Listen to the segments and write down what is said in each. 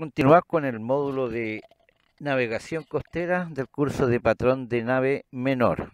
Continuar con el módulo de navegación costera del curso de patrón de nave menor.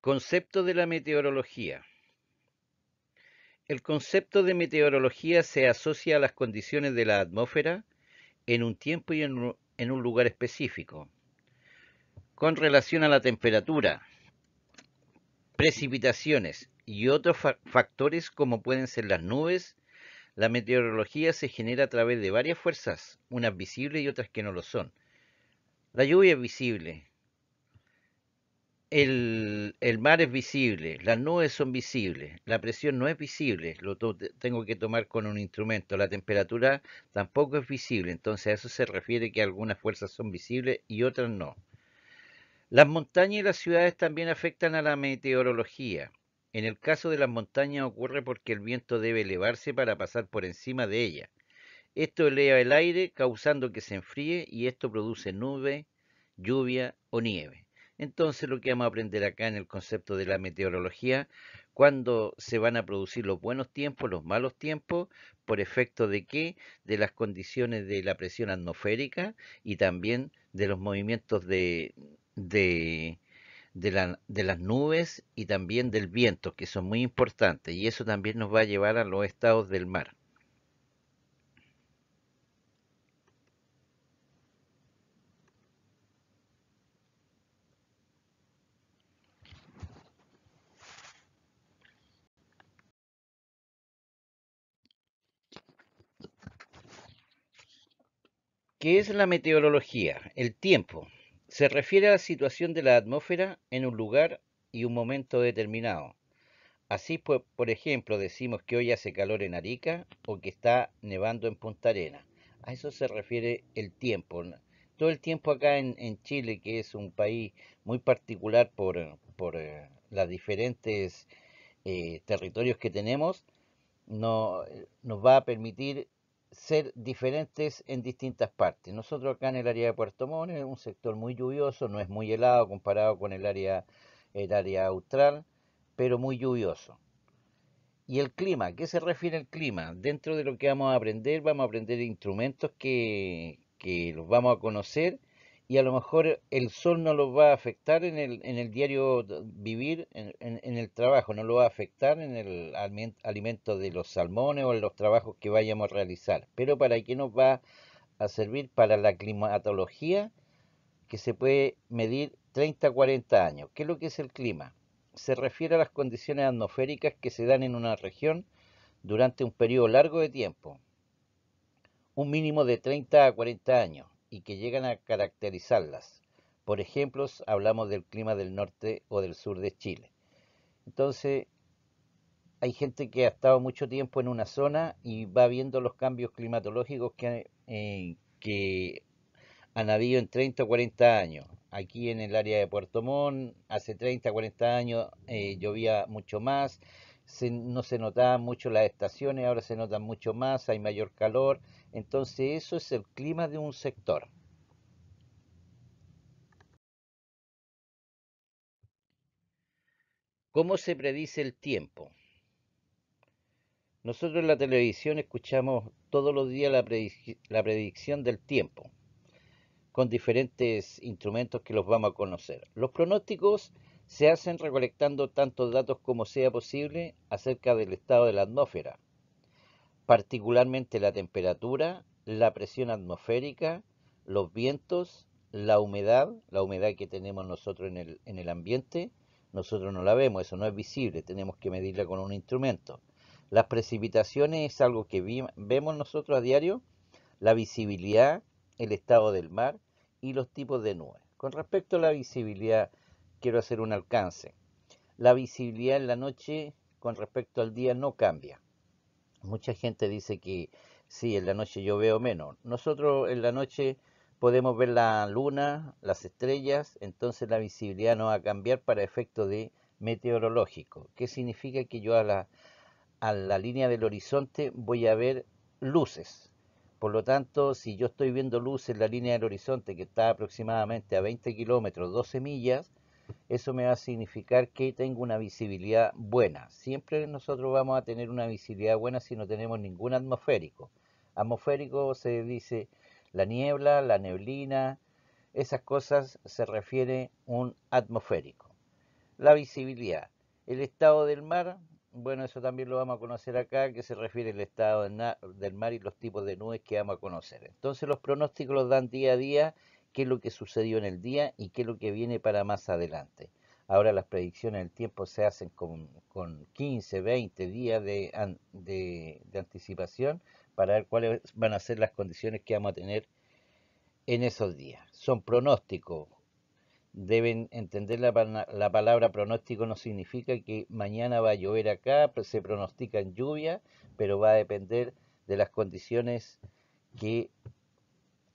Concepto de la meteorología. El concepto de meteorología se asocia a las condiciones de la atmósfera en un tiempo y en un lugar específico, con relación a la temperatura, precipitaciones y otros factores como pueden ser las nubes. La meteorología se genera a través de varias fuerzas, unas visibles y otras que no lo son. La lluvia es visible, el, mar es visible, las nubes son visibles, la presión no es visible, lo tengo que tomar con un instrumento, la temperatura tampoco es visible, entonces a eso se refiere que algunas fuerzas son visibles y otras no. Las montañas y las ciudades también afectan a la meteorología. En el caso de las montañas ocurre porque el viento debe elevarse para pasar por encima de ellas. Esto eleva el aire causando que se enfríe y esto produce nube, lluvia o nieve. Entonces lo que vamos a aprender acá en el concepto de la meteorología, cuando se van a producir los buenos tiempos, los malos tiempos, por efecto de qué, de las condiciones de la presión atmosférica y también de los movimientos de, de las nubes y también del viento, que son muy importantes. Y eso también nos va a llevar a los estados del mar. ¿Qué es la meteorología? El tiempo. Se refiere a la situación de la atmósfera en un lugar y un momento determinado. Así, por, ejemplo, decimos que hoy hace calor en Arica o que está nevando en Punta Arena. A eso se refiere el tiempo. Todo el tiempo acá en, Chile, que es un país muy particular por, por eh, los diferentes eh, territorios que tenemos, no, eh, nos va a permitir ser diferentes en distintas partes. Nosotros acá en el área de Puerto Montt es un sector muy lluvioso, no es muy helado comparado con el área, el área austral, pero muy lluvioso. Y el clima, ¿qué se refiere al clima? Dentro de lo que vamos a aprender, vamos a aprender instrumentos que, que los vamos a conocer y a lo mejor el sol no lo va a afectar en el, en el diario vivir, en, el trabajo, no lo va a afectar en el alimento de los salmones o en los trabajos que vayamos a realizar. Pero ¿para qué nos va a servir? Para la climatología que se puede medir 30 40 años. ¿Qué es lo que es el clima? Se refiere a las condiciones atmosféricas que se dan en una región durante un periodo largo de tiempo, un mínimo de 30 a 40 años y que llegan a caracterizarlas. Por ejemplo, hablamos del clima del norte o del sur de Chile. Entonces, hay gente que ha estado mucho tiempo en una zona y va viendo los cambios climatológicos que, eh, han habido en 30 o 40 años. Aquí en el área de Puerto Montt, hace 30 o 40 años eh, llovía mucho más, no se notaban mucho las estaciones, ahora se notan mucho más, hay mayor calor entonces eso es el clima de un sector. ¿Cómo se predice el tiempo? Nosotros en la televisión escuchamos todos los días la, predicción del tiempo con diferentes instrumentos que los vamos a conocer. Los pronósticos se hacen recolectando tantos datos como sea posible acerca del estado de la atmósfera, particularmente la temperatura, la presión atmosférica, los vientos, la humedad, la humedad que tenemos nosotros en el, en el ambiente, nosotros no la vemos, eso no es visible, tenemos que medirla con un instrumento. Las precipitaciones es algo que vemos nosotros a diario, la visibilidad, el estado del mar y los tipos de nubes. Con respecto a la visibilidad, quiero hacer un alcance. La visibilidad en la noche con respecto al día no cambia. Mucha gente dice que sí, en la noche yo veo menos. Nosotros en la noche podemos ver la luna, las estrellas, entonces la visibilidad no va a cambiar para efecto de meteorológico. ¿Qué significa que yo a la, a la línea del horizonte voy a ver luces? Por lo tanto, si yo estoy viendo luces en la línea del horizonte que está aproximadamente a 20 kilómetros, 12 millas, eso me va a significar que tengo una visibilidad buena. Siempre nosotros vamos a tener una visibilidad buena si no tenemos ningún atmosférico. Atmosférico se dice la niebla, la neblina, esas cosas se refiere un atmosférico. La visibilidad. El estado del mar, bueno, eso también lo vamos a conocer acá, que se refiere el estado del mar y los tipos de nubes que vamos a conocer. Entonces los pronósticos los dan día a día qué es lo que sucedió en el día y qué es lo que viene para más adelante. Ahora las predicciones del tiempo se hacen con, 15, 20 días de, anticipación para ver cuáles van a ser las condiciones que vamos a tener en esos días. Son pronósticos. Deben entender la, palabra pronóstico no significa que mañana va a llover acá, se pronostica en lluvia, pero va a depender de las condiciones que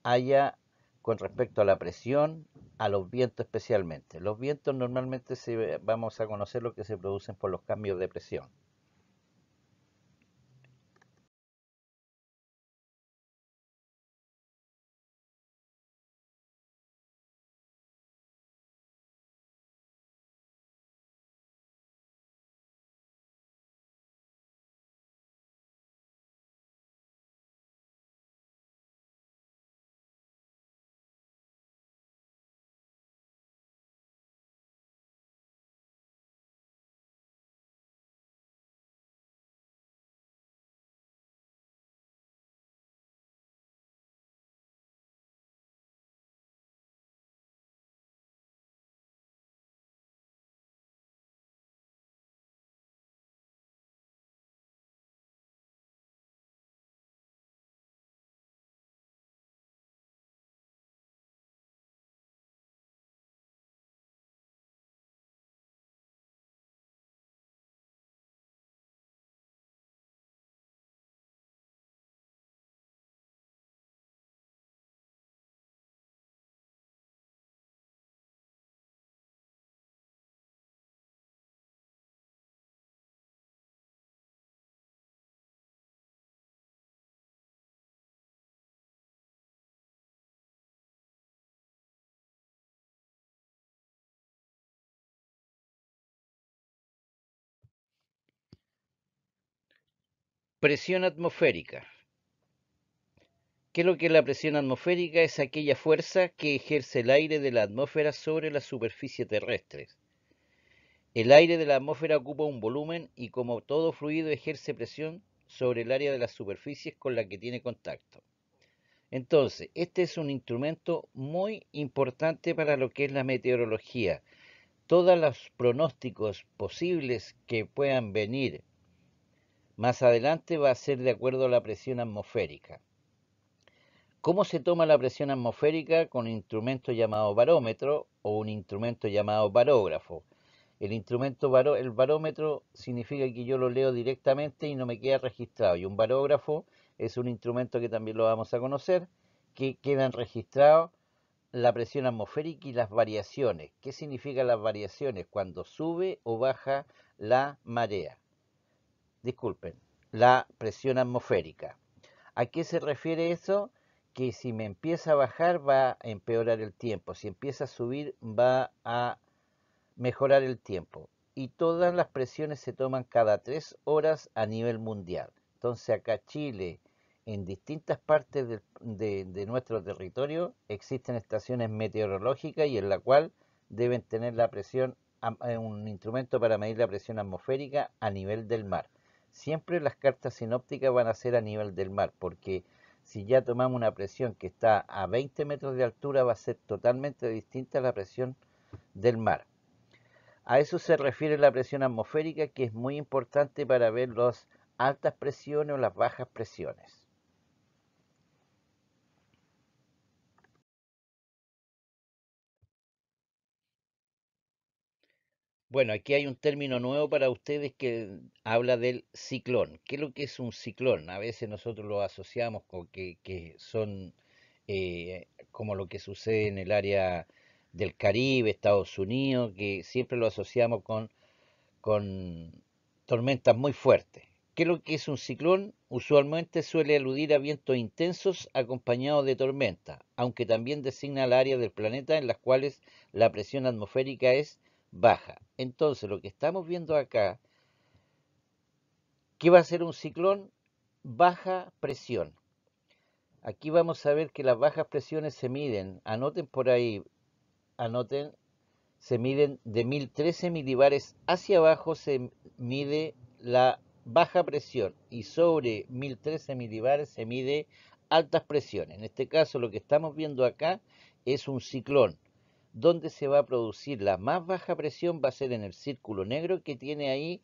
haya con respecto a la presión, a los vientos especialmente. Los vientos normalmente se, vamos a conocer lo que se producen por los cambios de presión. Presión atmosférica. ¿Qué es lo que es la presión atmosférica? Es aquella fuerza que ejerce el aire de la atmósfera sobre la superficie terrestre. El aire de la atmósfera ocupa un volumen y como todo fluido ejerce presión sobre el área de las superficies con la que tiene contacto. Entonces, este es un instrumento muy importante para lo que es la meteorología. Todos los pronósticos posibles que puedan venir más adelante va a ser de acuerdo a la presión atmosférica. ¿Cómo se toma la presión atmosférica con un instrumento llamado barómetro o un instrumento llamado barógrafo? El instrumento el barómetro significa que yo lo leo directamente y no me queda registrado. Y un barógrafo es un instrumento que también lo vamos a conocer, que quedan registrados la presión atmosférica y las variaciones. ¿Qué significan las variaciones? Cuando sube o baja la marea disculpen, la presión atmosférica. ¿A qué se refiere eso? Que si me empieza a bajar va a empeorar el tiempo, si empieza a subir va a mejorar el tiempo. Y todas las presiones se toman cada tres horas a nivel mundial. Entonces acá Chile, en distintas partes de, nuestro territorio existen estaciones meteorológicas y en la cual deben tener la presión, eh, un instrumento para medir la presión atmosférica a nivel del mar siempre las cartas sinópticas van a ser a nivel del mar, porque si ya tomamos una presión que está a 20 metros de altura, va a ser totalmente distinta a la presión del mar. A eso se refiere la presión atmosférica, que es muy importante para ver las altas presiones o las bajas presiones. Bueno, aquí hay un término nuevo para ustedes que habla del ciclón. ¿Qué es lo que es un ciclón? A veces nosotros lo asociamos con que, son eh, como lo que sucede en el área del Caribe, Estados Unidos, que siempre lo asociamos con, con tormentas muy fuertes. ¿Qué es lo que es un ciclón? Usualmente suele aludir a vientos intensos acompañados de tormenta, aunque también designa el área del planeta en las cuales la presión atmosférica es baja. Entonces, lo que estamos viendo acá, ¿qué va a ser un ciclón? Baja presión. Aquí vamos a ver que las bajas presiones se miden, anoten por ahí, anoten, se miden de 1013 milibares hacia abajo se mide la baja presión y sobre 1013 milibares se mide altas presiones. En este caso lo que estamos viendo acá es un ciclón donde se va a producir la más baja presión va a ser en el círculo negro que tiene ahí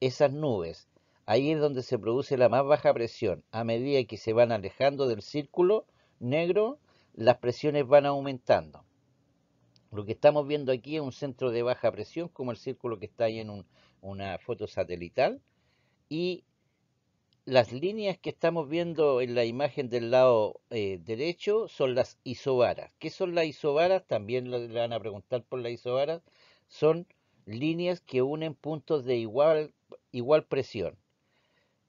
esas nubes. Ahí es donde se produce la más baja presión. A medida que se van alejando del círculo negro, las presiones van aumentando. Lo que estamos viendo aquí es un centro de baja presión, como el círculo que está ahí en una foto satelital, y las líneas que estamos viendo en la imagen del lado eh, derecho son las isobaras. ¿Qué son las isobaras? También le van a preguntar por las isobaras. Son líneas que unen puntos de igual, igual presión.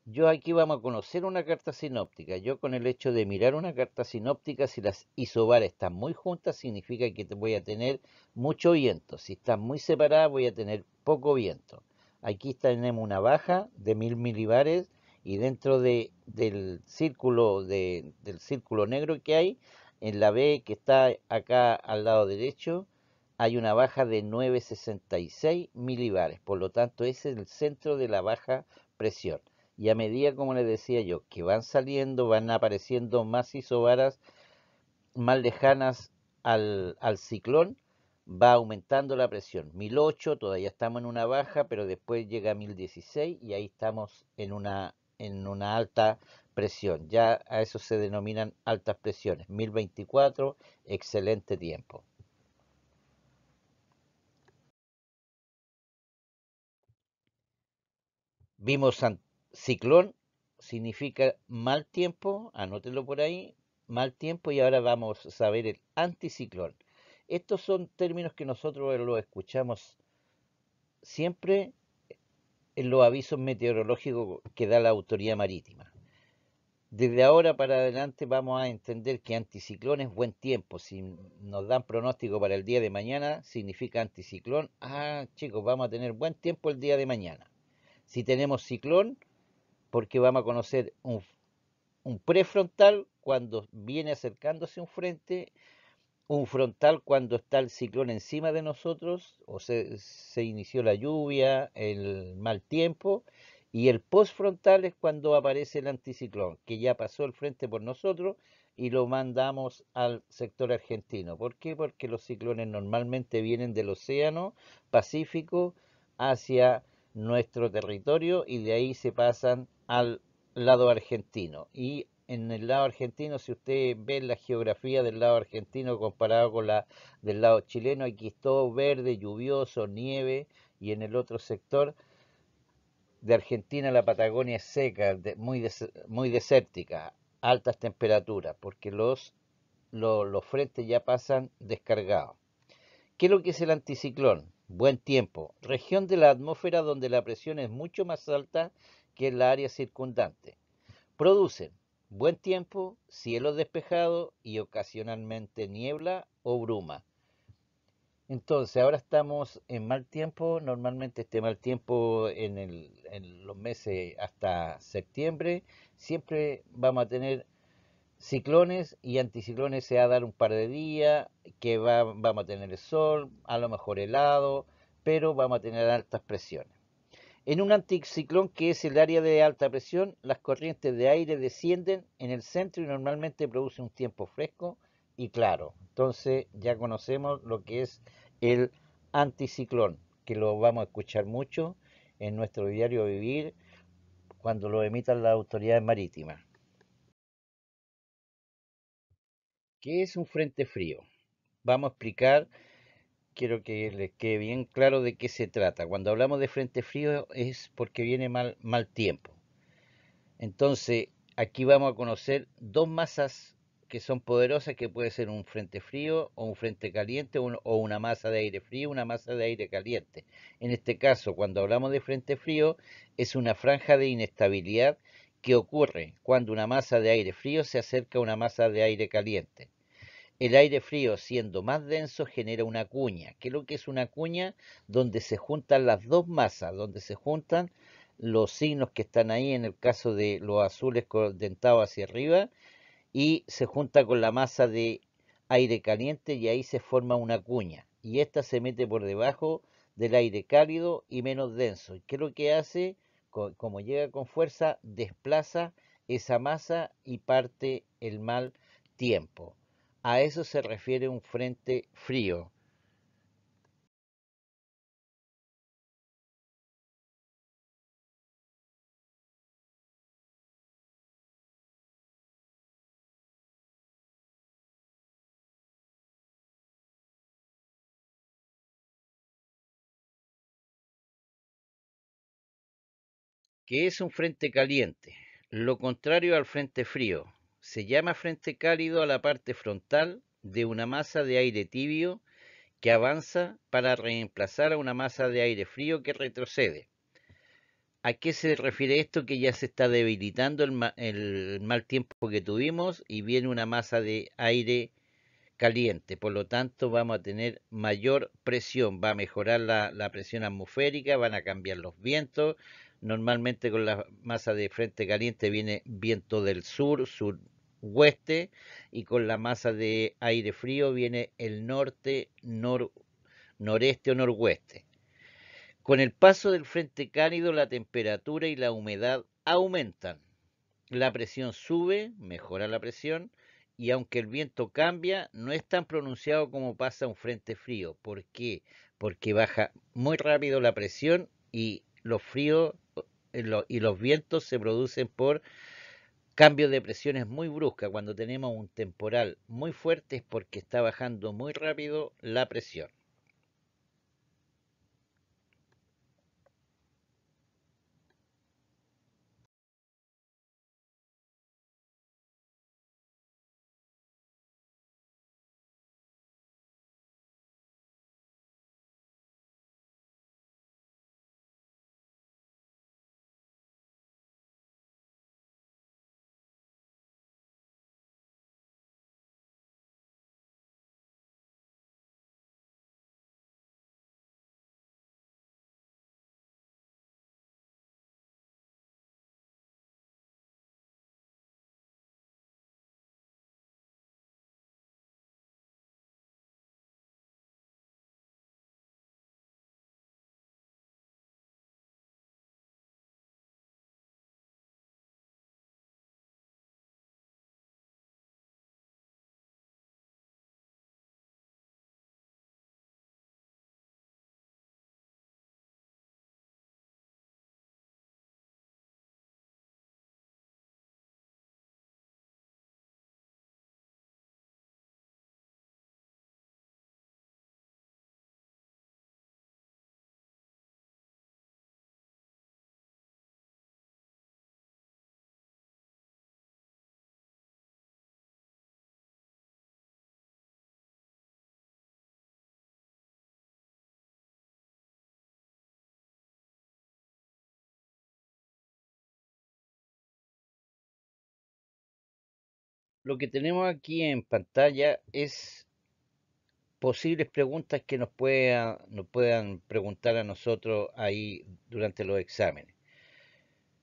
Yo aquí vamos a conocer una carta sinóptica. Yo con el hecho de mirar una carta sinóptica, si las isobaras están muy juntas, significa que voy a tener mucho viento. Si están muy separadas, voy a tener poco viento. Aquí tenemos una baja de 1000 milibares y dentro del círculo del círculo negro que hay en la B que está acá al lado derecho hay una baja de 9,66 milibares por lo tanto ese es el centro de la baja presión y a medida como les decía yo que van saliendo van apareciendo más isobaras más lejanas al, al ciclón va aumentando la presión. 1008 todavía estamos en una baja, pero después llega a 1016 y ahí estamos en una en una alta presión. Ya a eso se denominan altas presiones. 1024, excelente tiempo. Vimos ciclón, significa mal tiempo, anótelo por ahí, mal tiempo y ahora vamos a ver el anticiclón. Estos son términos que nosotros los escuchamos siempre en los avisos meteorológicos que da la autoridad marítima. Desde ahora para adelante vamos a entender que anticiclón es buen tiempo. Si nos dan pronóstico para el día de mañana, significa anticiclón. Ah, chicos, vamos a tener buen tiempo el día de mañana. Si tenemos ciclón, porque vamos a conocer un, un prefrontal cuando viene acercándose un frente un frontal cuando está el ciclón encima de nosotros, o se, inició la lluvia, el mal tiempo, y el postfrontal es cuando aparece el anticiclón, que ya pasó el frente por nosotros y lo mandamos al sector argentino. ¿Por qué? Porque los ciclones normalmente vienen del océano Pacífico hacia nuestro territorio y de ahí se pasan al lado argentino. Y en el lado argentino, si usted ve la geografía del lado argentino comparado con la del lado chileno, aquí es todo verde, lluvioso, nieve, y en el otro sector de Argentina la Patagonia es seca, muy, muy desértica, altas temperaturas, porque los, los, frentes ya pasan descargados. ¿Qué es lo que es el anticiclón? Buen tiempo, región de la atmósfera donde la presión es mucho más alta que en la área circundante. Producen Buen tiempo, cielo despejado y ocasionalmente niebla o bruma. Entonces, ahora estamos en mal tiempo. Normalmente este mal tiempo en, los meses hasta septiembre. Siempre vamos a tener ciclones y anticiclones. Se va a dar un par de días que vamos a tener el sol, a lo mejor helado, pero vamos a tener altas presiones. En un anticiclón que es el área de alta presión, las corrientes de aire descienden en el centro y normalmente produce un tiempo fresco y claro. Entonces ya conocemos lo que es el anticiclón, que lo vamos a escuchar mucho en nuestro diario Vivir cuando lo emitan las autoridades marítimas. ¿Qué es un frente frío? Vamos a explicar quiero que les quede bien claro de qué se trata. Cuando hablamos de frente frío es porque viene mal, tiempo. Entonces, aquí vamos a conocer dos masas que son poderosas, que puede ser un frente frío o un frente caliente o una masa de aire frío, una masa de aire caliente. En este caso, cuando hablamos de frente frío, es una franja de inestabilidad que ocurre cuando una masa de aire frío se acerca a una masa de aire caliente. El aire frío, siendo más denso, genera una cuña. que es lo que es una cuña? Donde se juntan las dos masas, donde se juntan los signos que están ahí, en el caso de los azules dentados hacia arriba, y se junta con la masa de aire caliente y ahí se forma una cuña. Y esta se mete por debajo del aire cálido y menos denso. ¿Qué es lo que hace? Como llega con fuerza, desplaza esa masa y parte el mal tiempo. A eso se refiere un frente frío. que es un frente caliente, lo contrario al frente frío. Se llama frente cálido a la parte frontal de una masa de aire tibio que avanza para reemplazar a una masa de aire frío que retrocede. ¿A qué se refiere esto? Que ya se está debilitando el, mal tiempo que tuvimos y viene una masa de aire caliente. Por lo tanto, vamos a tener mayor presión. Va a mejorar la, la presión atmosférica, van a cambiar los vientos. Normalmente con la masa de frente caliente viene viento del sur, sur y con la masa de aire frío viene el norte, noreste o noroeste. Con el paso del frente cálido la temperatura y la humedad aumentan. La presión sube, mejora la presión y aunque el viento cambia, no es tan pronunciado como pasa un frente frío. ¿Por qué? Porque baja muy rápido la presión y los fríos eh, y los vientos se producen por Cambio de presión es muy brusca cuando tenemos un temporal muy fuerte es porque está bajando muy rápido la presión. Lo que tenemos aquí en pantalla es posibles preguntas que nos, puedan preguntar a nosotros ahí durante los exámenes.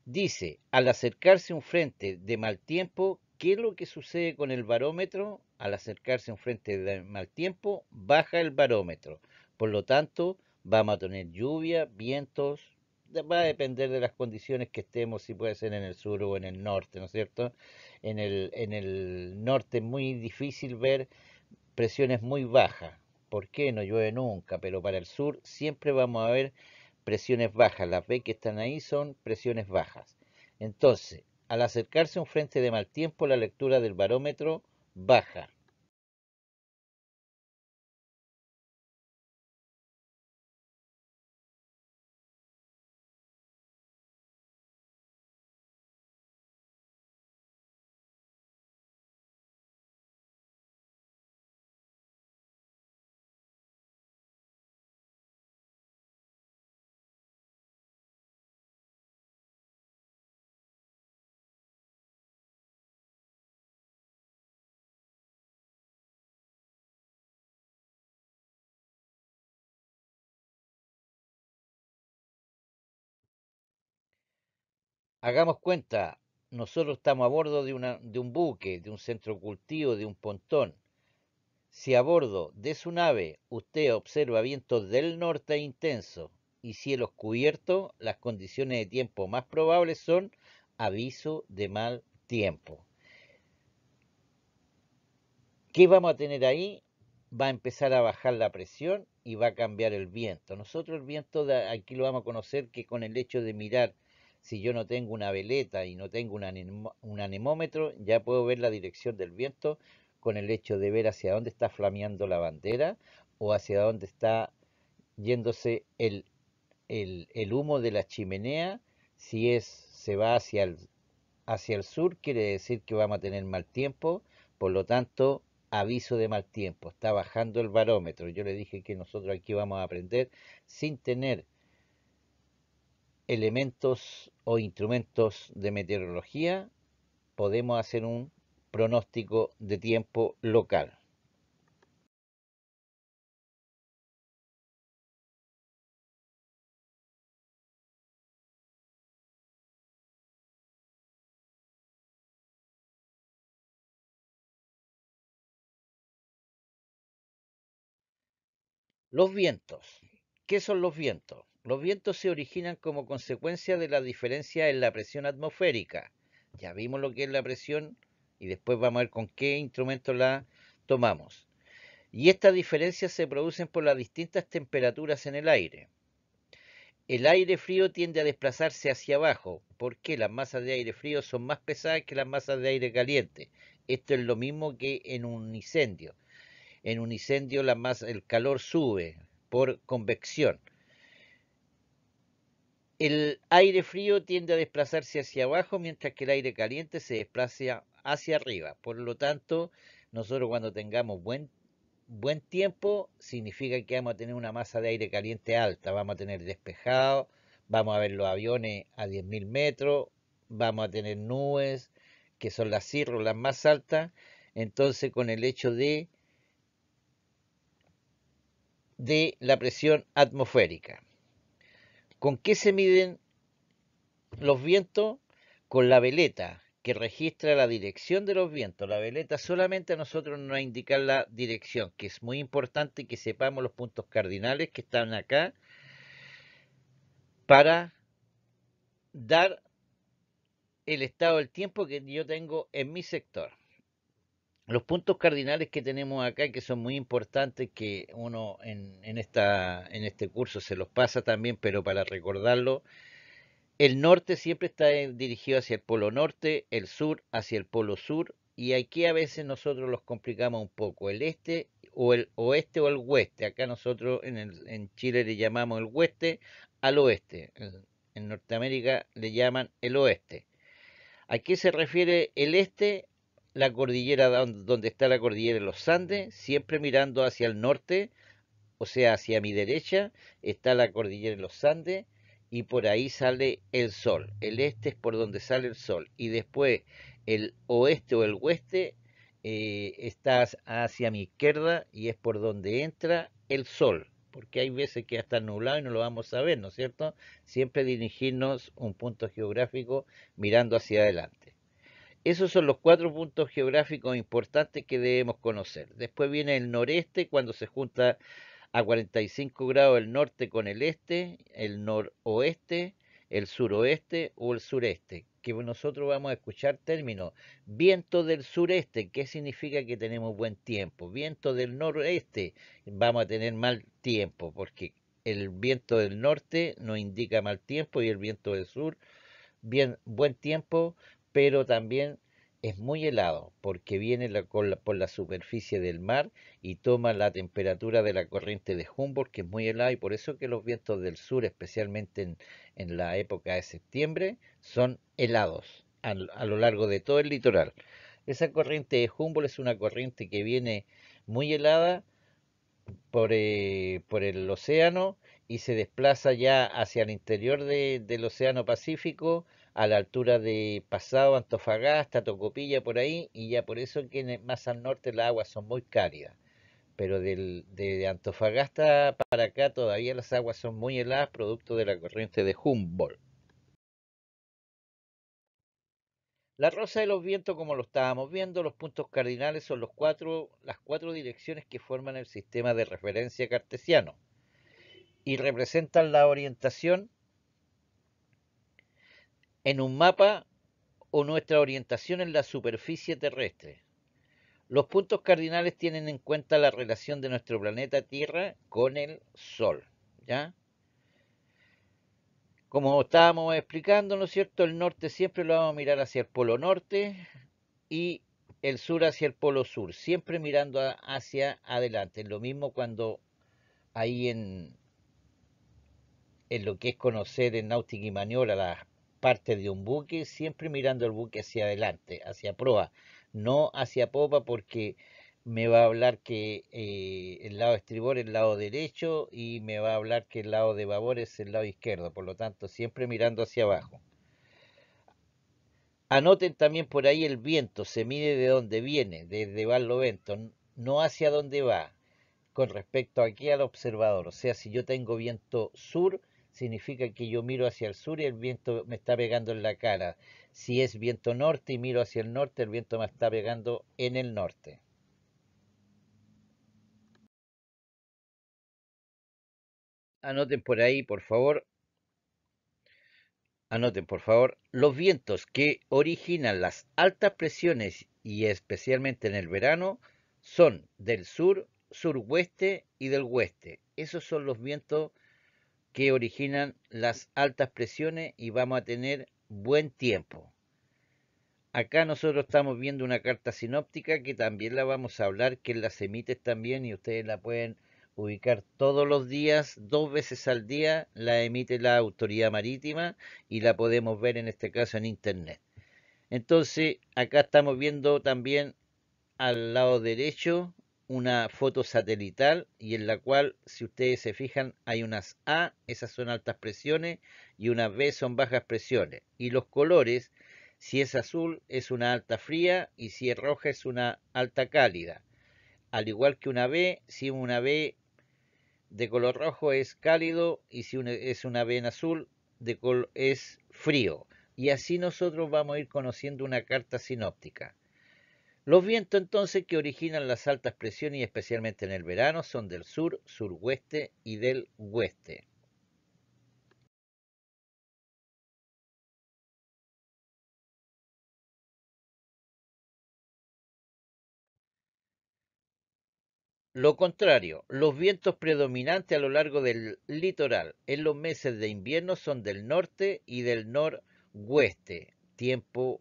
Dice, al acercarse un frente de mal tiempo, ¿qué es lo que sucede con el barómetro? Al acercarse un frente de mal tiempo, baja el barómetro. Por lo tanto, vamos a tener lluvia, vientos, va a depender de las condiciones que estemos, si puede ser en el sur o en el norte, ¿no es cierto? En el, norte es muy difícil ver presiones muy bajas. ¿Por qué? No llueve nunca, pero para el sur siempre vamos a ver presiones bajas. Las B que están ahí son presiones bajas. Entonces, al acercarse a un frente de mal tiempo, la lectura del barómetro baja. Hagamos cuenta, nosotros estamos a bordo de, un buque, de un centro cultivo, de un pontón. Si a bordo de su nave usted observa vientos del norte intenso y cielos cubiertos, las condiciones de tiempo más probables son aviso de mal tiempo. ¿Qué vamos a tener ahí? Va a empezar a bajar la presión y va a cambiar el viento. Nosotros el viento aquí lo vamos a conocer que con el hecho de mirar si yo no tengo una veleta y no tengo un, anemómetro, ya puedo ver la dirección del viento con el hecho de ver hacia dónde está flameando la bandera o hacia dónde está yéndose el, el, humo de la chimenea. Si es, se va hacia el, hacia el sur, quiere decir que vamos a tener mal tiempo. Por lo tanto, aviso de mal tiempo. Está bajando el barómetro. Yo le dije que nosotros aquí vamos a aprender sin tener elementos o instrumentos de meteorología podemos hacer un pronóstico de tiempo local. Los vientos. ¿Qué son los vientos? Los vientos se originan como consecuencia de la diferencia en la presión atmosférica. Ya vimos lo que es la presión y después vamos a ver con qué instrumento la tomamos. Y estas diferencias se producen por las distintas temperaturas en el aire. El aire frío tiende a desplazarse hacia abajo porque las masas de aire frío son más pesadas que las masas de aire caliente. Esto es lo mismo que en un incendio. En un incendio la el calor sube por convección el aire frío tiende a desplazarse hacia abajo, mientras que el aire caliente se desplaza hacia arriba. Por lo tanto, nosotros cuando tengamos buen, tiempo, significa que vamos a tener una masa de aire caliente alta, vamos a tener despejado, vamos a ver los aviones a 10.000 metros, vamos a tener nubes, que son las cirros, las más altas. Entonces, con el hecho de la presión atmosférica. ¿Con qué se miden los vientos? Con la veleta que registra la dirección de los vientos. La veleta solamente a nosotros nos va a indicar la dirección, que es muy importante que sepamos los puntos cardinales que están acá para dar el estado del tiempo que yo tengo en mi sector los puntos cardinales que tenemos acá, que son muy importantes, que uno en, este curso se los pasa también, pero para recordarlo, el norte siempre está eh, dirigido hacia el polo norte, el sur hacia el polo sur, y aquí a veces nosotros los complicamos un poco, el este o el oeste o el oeste, acá nosotros en, en Chile le llamamos el oeste al oeste, en Norteamérica le llaman el oeste. ¿A qué se refiere el este? la cordillera donde está la cordillera de los Andes, siempre mirando hacia el norte, o sea, hacia mi derecha está la cordillera de los Andes y por ahí sale el sol. El este es por donde sale el sol y después el oeste o el oeste eh, está hacia mi izquierda y es por donde entra el sol porque hay veces que está nublado y no lo vamos a ver, ¿no es cierto? Siempre dirigirnos un punto geográfico mirando hacia adelante. Esos son los cuatro puntos geográficos importantes que debemos conocer. Después viene el noreste, cuando se junta a 45 grados el norte con el este, el noroeste, el suroeste o el sureste, que nosotros vamos a escuchar términos. Viento del sureste, ¿qué significa que tenemos buen tiempo? Viento del noroeste, vamos a tener mal tiempo, porque el viento del norte nos indica mal tiempo y el viento del sur, bien, buen tiempo, pero también es muy helado porque viene por la superficie del mar y toma la temperatura de la corriente de Humboldt, que es muy helada, y por eso que los vientos del sur, especialmente en, la época de septiembre, son helados a, lo largo de todo el litoral. Esa corriente de Humboldt es una corriente que viene muy helada por, eh, el océano y se desplaza ya hacia el interior del océano Pacífico a la altura de Pasado, Antofagasta, Tocopilla, por ahí, y ya por eso que más al norte las aguas son muy cálidas. Pero de Antofagasta para acá todavía las aguas son muy heladas, producto de la corriente de Humboldt. La rosa de los vientos, como lo estábamos viendo, los puntos cardinales son los las cuatro direcciones que forman el sistema de referencia cartesiano y representan la orientación en un mapa o nuestra orientación en la superficie terrestre. Los puntos cardinales tienen en cuenta la relación de nuestro planeta Tierra con el Sol, ¿ya? Como estábamos explicando, ¿no es cierto? El norte siempre lo vamos a mirar hacia el polo norte y el sur hacia el polo sur, siempre mirando hacia adelante. Lo mismo cuando ahí en, en lo que es conocer en náutica y maniobra las parte de un buque, siempre mirando el buque hacia adelante, hacia proa, no hacia popa porque me va a hablar que eh, el lado estribor es el lado derecho y me va a hablar que el lado de babor es el lado izquierdo, por lo tanto siempre mirando hacia abajo. Anoten también por ahí el viento, se mide de dónde viene, desde Barlovento, no hacia dónde va, con respecto aquí al observador. O sea, si yo tengo viento sur, significa que yo miro hacia el sur y el viento me está pegando en la cara. Si es viento norte y miro hacia el norte, el viento me está pegando en el norte. Anoten por ahí, por favor. Anoten, por favor, los vientos que originan las altas presiones y especialmente en el verano son del sur, suroeste y del oeste. Esos son los vientos que originan las altas presiones y vamos a tener buen tiempo. Acá nosotros estamos viendo una carta sinóptica que también la vamos a hablar, que las emite también y ustedes la pueden ubicar todos los días, dos veces al día, la emite la autoridad marítima y la podemos ver en este caso en internet. Entonces acá estamos viendo también al lado derecho una foto satelital y en la cual, si ustedes se fijan, hay unas A, esas son altas presiones, y unas B son bajas presiones. Y los colores, si es azul es una alta fría y si es roja es una alta cálida. Al igual que una B, si una B de color rojo es cálido y si es una B en azul de es frío. Y así nosotros vamos a ir conociendo una carta sinóptica. Los vientos entonces que originan las altas presiones y especialmente en el verano son del sur, suroeste y del oeste. Lo contrario, los vientos predominantes a lo largo del litoral en los meses de invierno son del norte y del noroeste. Tiempo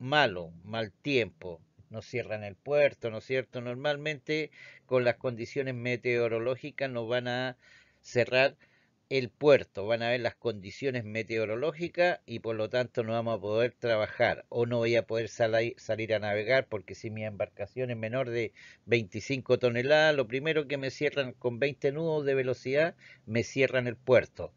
malo, mal tiempo, nos cierran el puerto, ¿no es cierto? Normalmente con las condiciones meteorológicas nos van a cerrar el puerto, van a ver las condiciones meteorológicas y por lo tanto no vamos a poder trabajar o no voy a poder salir a navegar porque si mi embarcación es menor de 25 toneladas, lo primero que me cierran con 20 nudos de velocidad, me cierran el puerto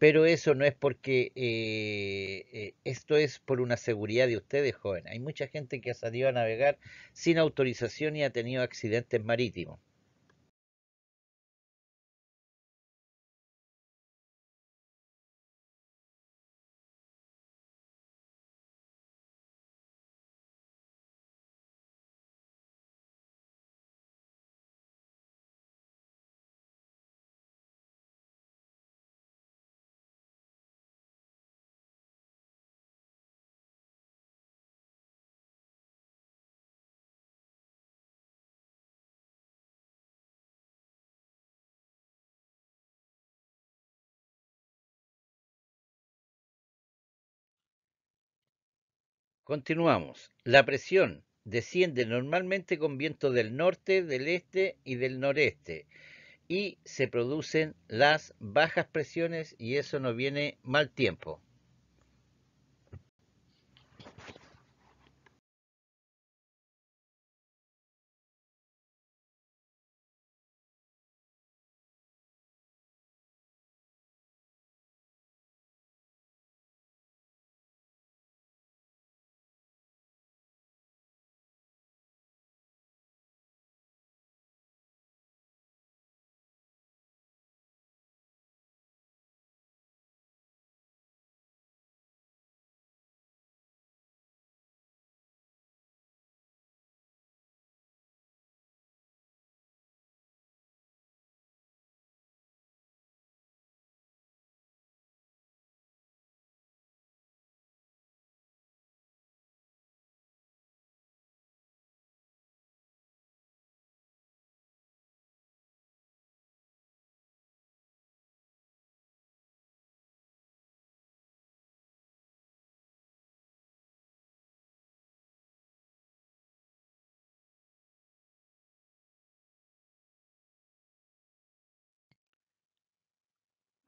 pero eso no es porque eh, eh, esto es por una seguridad de ustedes, jóvenes. Hay mucha gente que ha salido a navegar sin autorización y ha tenido accidentes marítimos. Continuamos. La presión desciende normalmente con vientos del norte, del este y del noreste y se producen las bajas presiones y eso nos viene mal tiempo.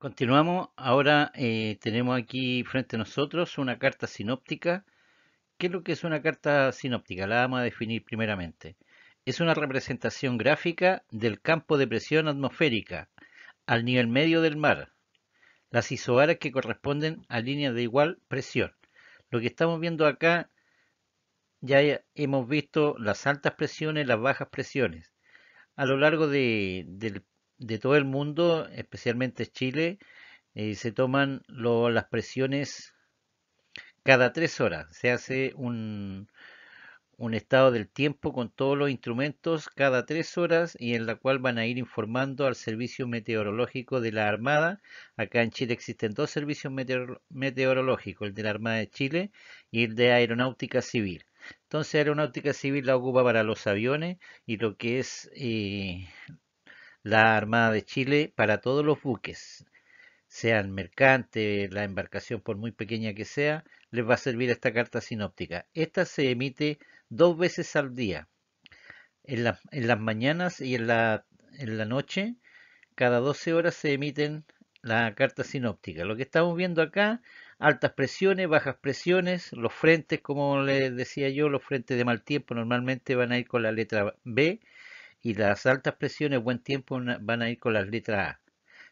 Continuamos. Ahora eh, tenemos aquí frente a nosotros una carta sinóptica. ¿Qué es lo que es una carta sinóptica? La vamos a definir primeramente. Es una representación gráfica del campo de presión atmosférica al nivel medio del mar. Las isobaras que corresponden a líneas de igual presión. Lo que estamos viendo acá, ya hemos visto las altas presiones, las bajas presiones. A lo largo de, del de todo el mundo, especialmente Chile, eh, se toman las presiones cada tres horas. Se hace un, estado del tiempo con todos los instrumentos cada tres horas y en la cual van a ir informando al servicio meteorológico de la Armada. Acá en Chile existen dos servicios meteorológicos, el de la Armada de Chile y el de Aeronáutica Civil. Entonces Aeronáutica Civil la ocupa para los aviones y lo que es eh, la Armada de Chile para todos los buques, sean mercantes, la embarcación por muy pequeña que sea, les va a servir esta carta sinóptica. Esta se emite dos veces al día, en, en las mañanas y en la, en la noche. Cada 12 horas se emiten la carta sinóptica. Lo que estamos viendo acá, altas presiones, bajas presiones, los frentes, como les decía yo, los frentes de mal tiempo normalmente van a ir con la letra B y las altas presiones buen tiempo van a ir con las letras A.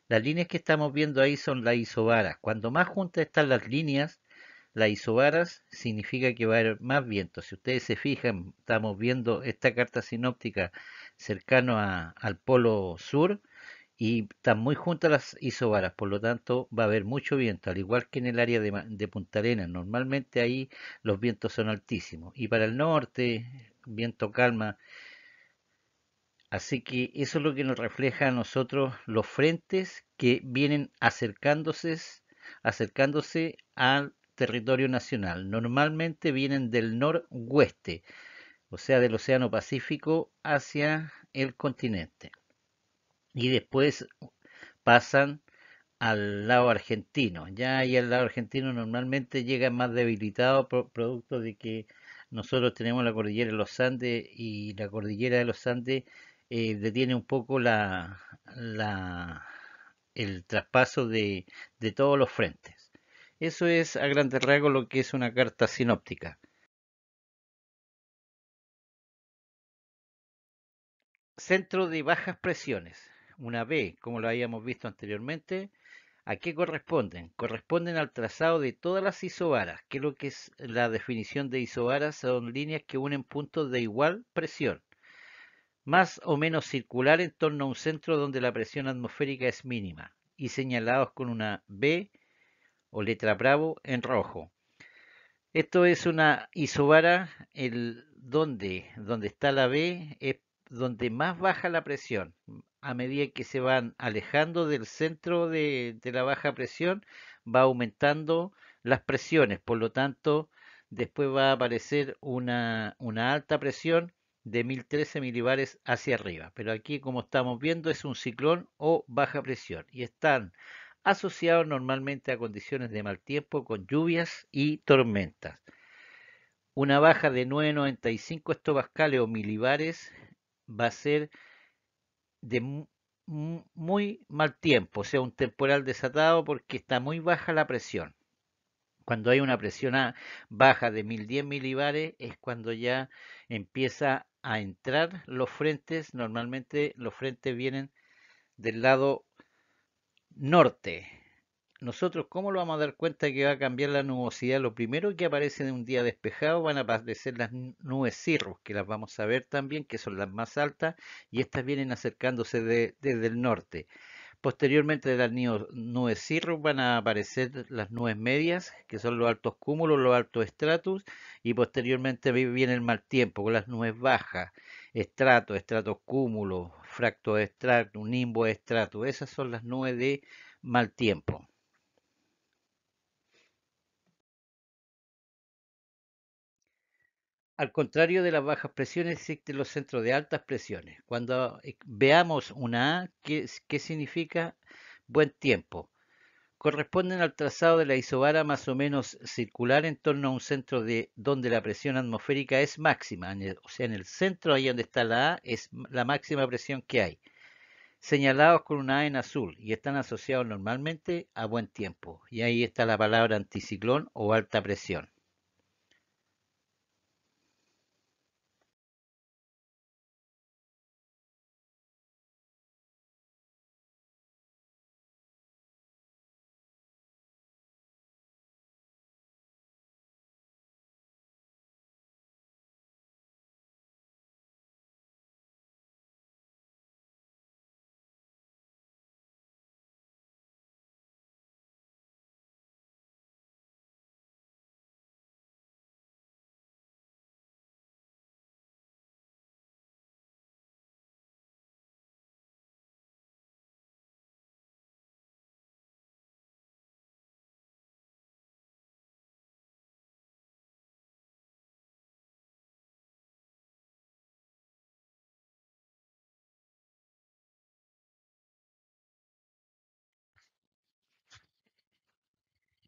Las líneas que estamos viendo ahí son las isobaras. Cuando más juntas están las líneas, las isobaras significa que va a haber más viento. Si ustedes se fijan, estamos viendo esta carta sinóptica cercano al polo sur y están muy juntas las isobaras, por lo tanto va a haber mucho viento, al igual que en el área de, de Punta Arenas. Normalmente ahí los vientos son altísimos y para el norte, viento calma Así que eso es lo que nos refleja a nosotros los frentes que vienen acercándose, acercándose al territorio nacional. Normalmente vienen del noroeste, o sea, del Océano Pacífico hacia el continente. Y después pasan al lado argentino. Ya ahí el lado argentino normalmente llega más debilitado por producto de que nosotros tenemos la cordillera de los Andes y la cordillera de los Andes eh, detiene un poco el traspaso de, todos los frentes. Eso es a grandes rasgos lo que es una carta sinóptica. Centro de bajas presiones, una B, como lo habíamos visto anteriormente, ¿A qué corresponden? Corresponden al trazado de todas las isobaras, que es lo que es la definición de isobaras, son líneas que unen puntos de igual presión más o menos circular en torno a un centro donde la presión atmosférica es mínima y señalados con una B o letra bravo en rojo. Esto es una isobara, el donde, donde está la B es donde más baja la presión. A medida que se van alejando del centro de, la baja presión, va aumentando las presiones, por lo tanto, después va a aparecer una, una alta presión de 1013 milibares hacia arriba. Pero aquí, como estamos viendo, es un ciclón o baja presión y están asociados normalmente a condiciones de mal tiempo con lluvias y tormentas. Una baja de 9,95 estovascales o milibares va a ser de muy mal tiempo, o sea, un temporal desatado porque está muy baja la presión. Cuando hay una presión baja de 1010 milibares es cuando ya empieza a entrar los frentes, normalmente los frentes vienen del lado norte. Nosotros, ¿cómo lo vamos a dar cuenta que va a cambiar la nubosidad? Lo primero que aparece en un día despejado van a aparecer las nubes cirrus, que las vamos a ver también, que son las más altas, y estas vienen acercándose desde el norte. Posteriormente de las nubes cirrus van a aparecer las nubes medias, que son los altos cúmulos, los altos estratos, y posteriormente viene el mal tiempo con las nubes bajas, estrato, estratos cúmulos, fractos estrato, nimbo estrato. Esas son las nubes de mal tiempo. Al contrario de las bajas presiones, existen los centros de altas presiones. Cuando eh, veamos una A, ¿qué, significa buen tiempo? Corresponden al trazado de la isobara más o menos circular en torno a un centro de donde la presión atmosférica es máxima. o sea, en el centro, ahí donde está la A, es la máxima presión que hay señalados con una A en azul y están asociados normalmente a buen tiempo. Y ahí está la palabra anticiclón o alta presión.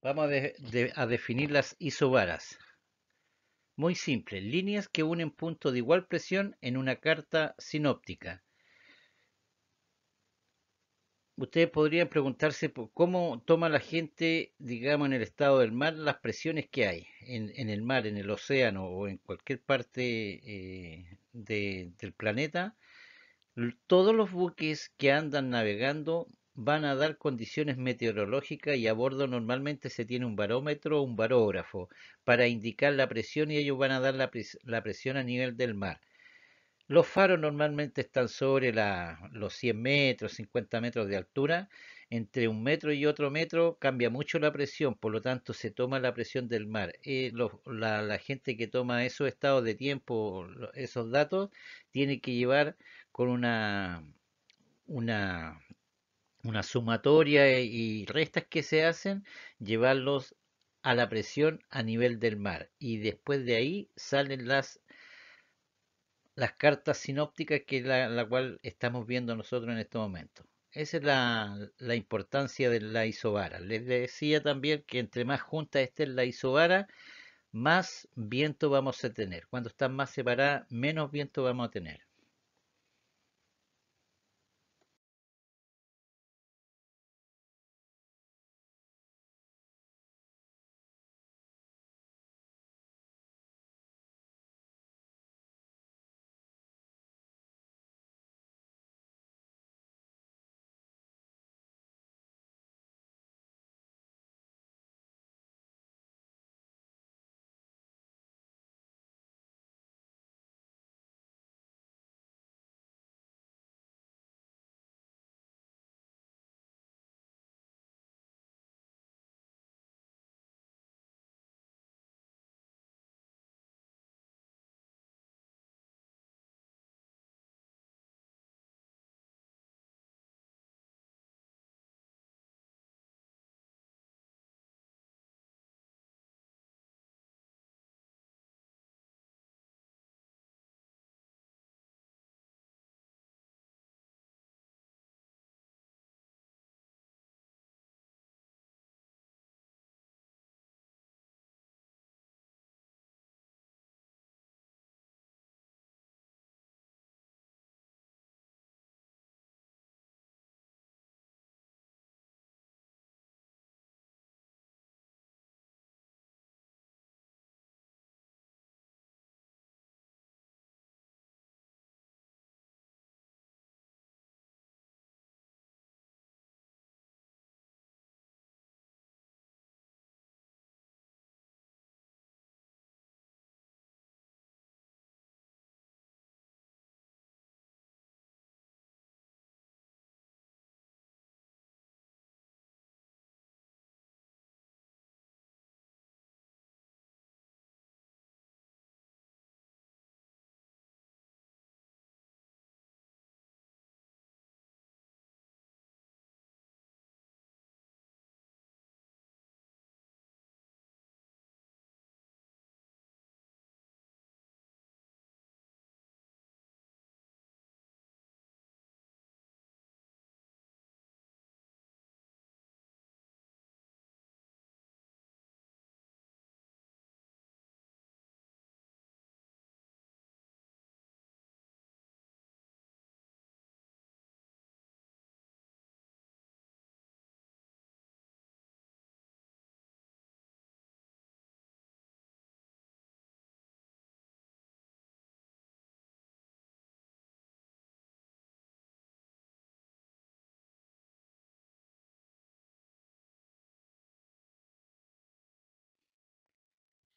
Vamos a, definir las isobaras. Muy simple, líneas que unen puntos de igual presión en una carta sinóptica. Ustedes podrían preguntarse cómo toma la gente, digamos, en el estado del mar, las presiones que hay en, el mar, en el océano o en cualquier parte eh, del planeta. Todos los buques que andan navegando van a dar condiciones meteorológicas y a bordo normalmente se tiene un barómetro o un barógrafo para indicar la presión y ellos van a dar la, presión a nivel del mar. Los faros normalmente están sobre los 100 metros, 50 metros de altura. Entre un metro y otro metro cambia mucho la presión, por lo tanto se toma la presión del mar. Eh, la, la gente que toma esos estados de tiempo, esos datos, tiene que llevar con una, una una sumatoria eh, y restas que se hacen, llevarlos a la presión a nivel del mar. Y después de ahí salen las, las cartas sinópticas que la, cual estamos viendo nosotros en este momento. Esa es la, la, importancia de la isobara. Les decía también que entre más junta esté la isobara, más viento vamos a tener. Cuando están más separada, menos viento vamos a tener.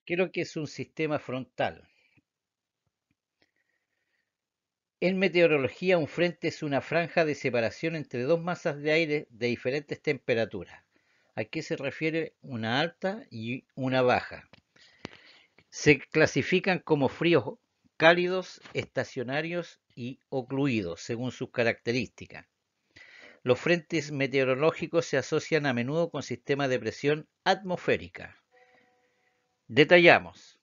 ¿Qué es lo que es un sistema frontal? En meteorología, un frente es una franja de separación entre dos masas de aire de diferentes temperaturas. ¿A qué se refiere una alta y una baja? Se clasifican como fríos cálidos, estacionarios y ocluidos, según sus características. Los frentes meteorológicos se asocian a menudo con sistemas de presión atmosférica. Detallamos.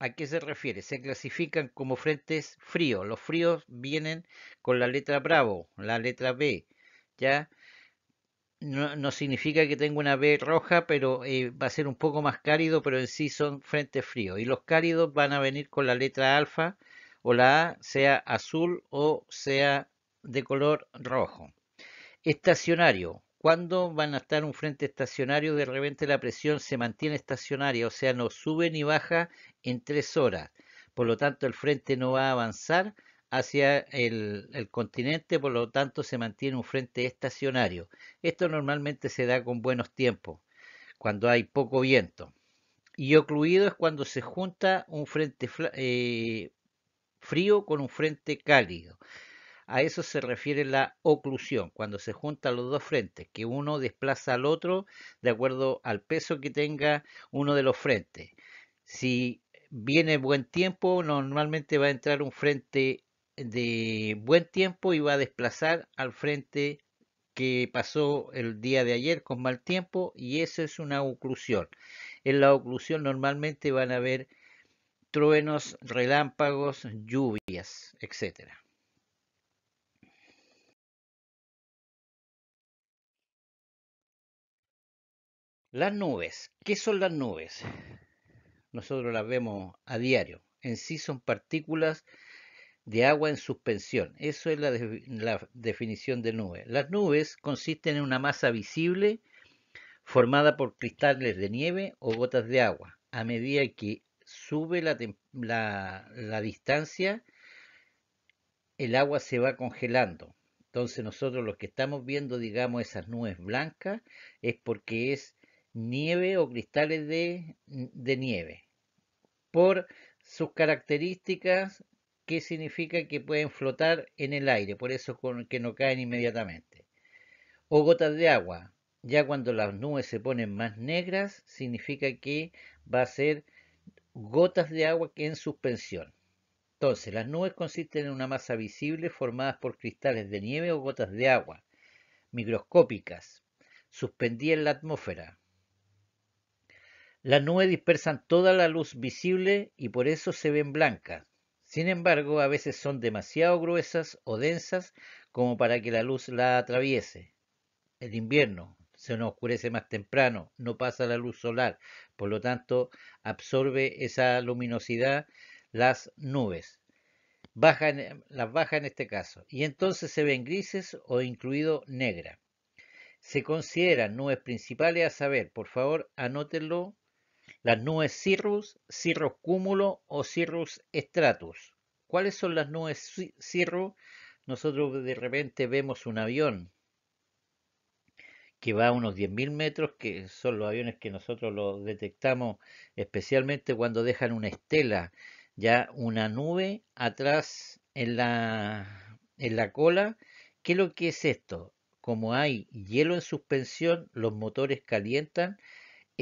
¿A qué se refiere? Se clasifican como frentes fríos. Los fríos vienen con la letra bravo, la letra B. ¿Ya? No, significa que tenga una B roja, pero eh, va a ser un poco más cálido, pero en sí son frentes fríos. Y los cálidos van a venir con la letra alfa o la A, sea azul o sea de color rojo. Estacionario. Cuando van a estar un frente estacionario? De repente la presión se mantiene estacionaria, o sea, no sube ni baja en tres horas. Por lo tanto, el frente no va a avanzar hacia el, continente, por lo tanto se mantiene un frente estacionario. Esto normalmente se da con buenos tiempos, cuando hay poco viento. Y ocluido es cuando se junta un frente eh, frío con un frente cálido. A eso se refiere la oclusión, cuando se juntan los dos frentes, que uno desplaza al otro de acuerdo al peso que tenga uno de los frentes. Si viene buen tiempo, normalmente va a entrar un frente de buen tiempo y va a desplazar al frente que pasó el día de ayer con mal tiempo y eso es una oclusión. En la oclusión normalmente van a haber truenos, relámpagos, lluvias, etcétera. Las nubes. ¿Qué son las nubes? Nosotros las vemos a diario. En sí son partículas de agua en suspensión. Eso es la, definición de nube. Las nubes consisten en una masa visible formada por cristales de nieve o gotas de agua. A medida que sube la, distancia, el agua se va congelando. Entonces nosotros lo que estamos viendo, digamos, esas nubes blancas es porque es nieve o cristales de, nieve por sus características que significa que pueden flotar en el aire, por eso que no caen inmediatamente. O gotas de agua, ya cuando las nubes se ponen más negras, significa que va a ser gotas de agua que en suspensión. Entonces, las nubes consisten en una masa visible formada por cristales de nieve o gotas de agua microscópicas suspendidas en la atmósfera. Las nubes dispersan toda la luz visible y por eso se ven blancas. Sin embargo, a veces son demasiado gruesas o densas como para que la luz la atraviese. El invierno se nos oscurece más temprano, no pasa la luz solar, por lo tanto absorbe esa luminosidad las nubes. Bajan, las baja en este caso, y entonces se ven grises o incluido negra. Se consideran nubes principales a saber, por favor anótenlo las nubes cirrus, cirrus cúmulo o cirrus Stratus. ¿Cuáles son las nubes cirrus? Nosotros de repente vemos un avión que va a unos 10.000 metros, que son los aviones que nosotros los detectamos especialmente cuando dejan una estela, ya una nube atrás en la, en la cola. ¿Qué es lo que es esto? Como hay hielo en suspensión, los motores calientan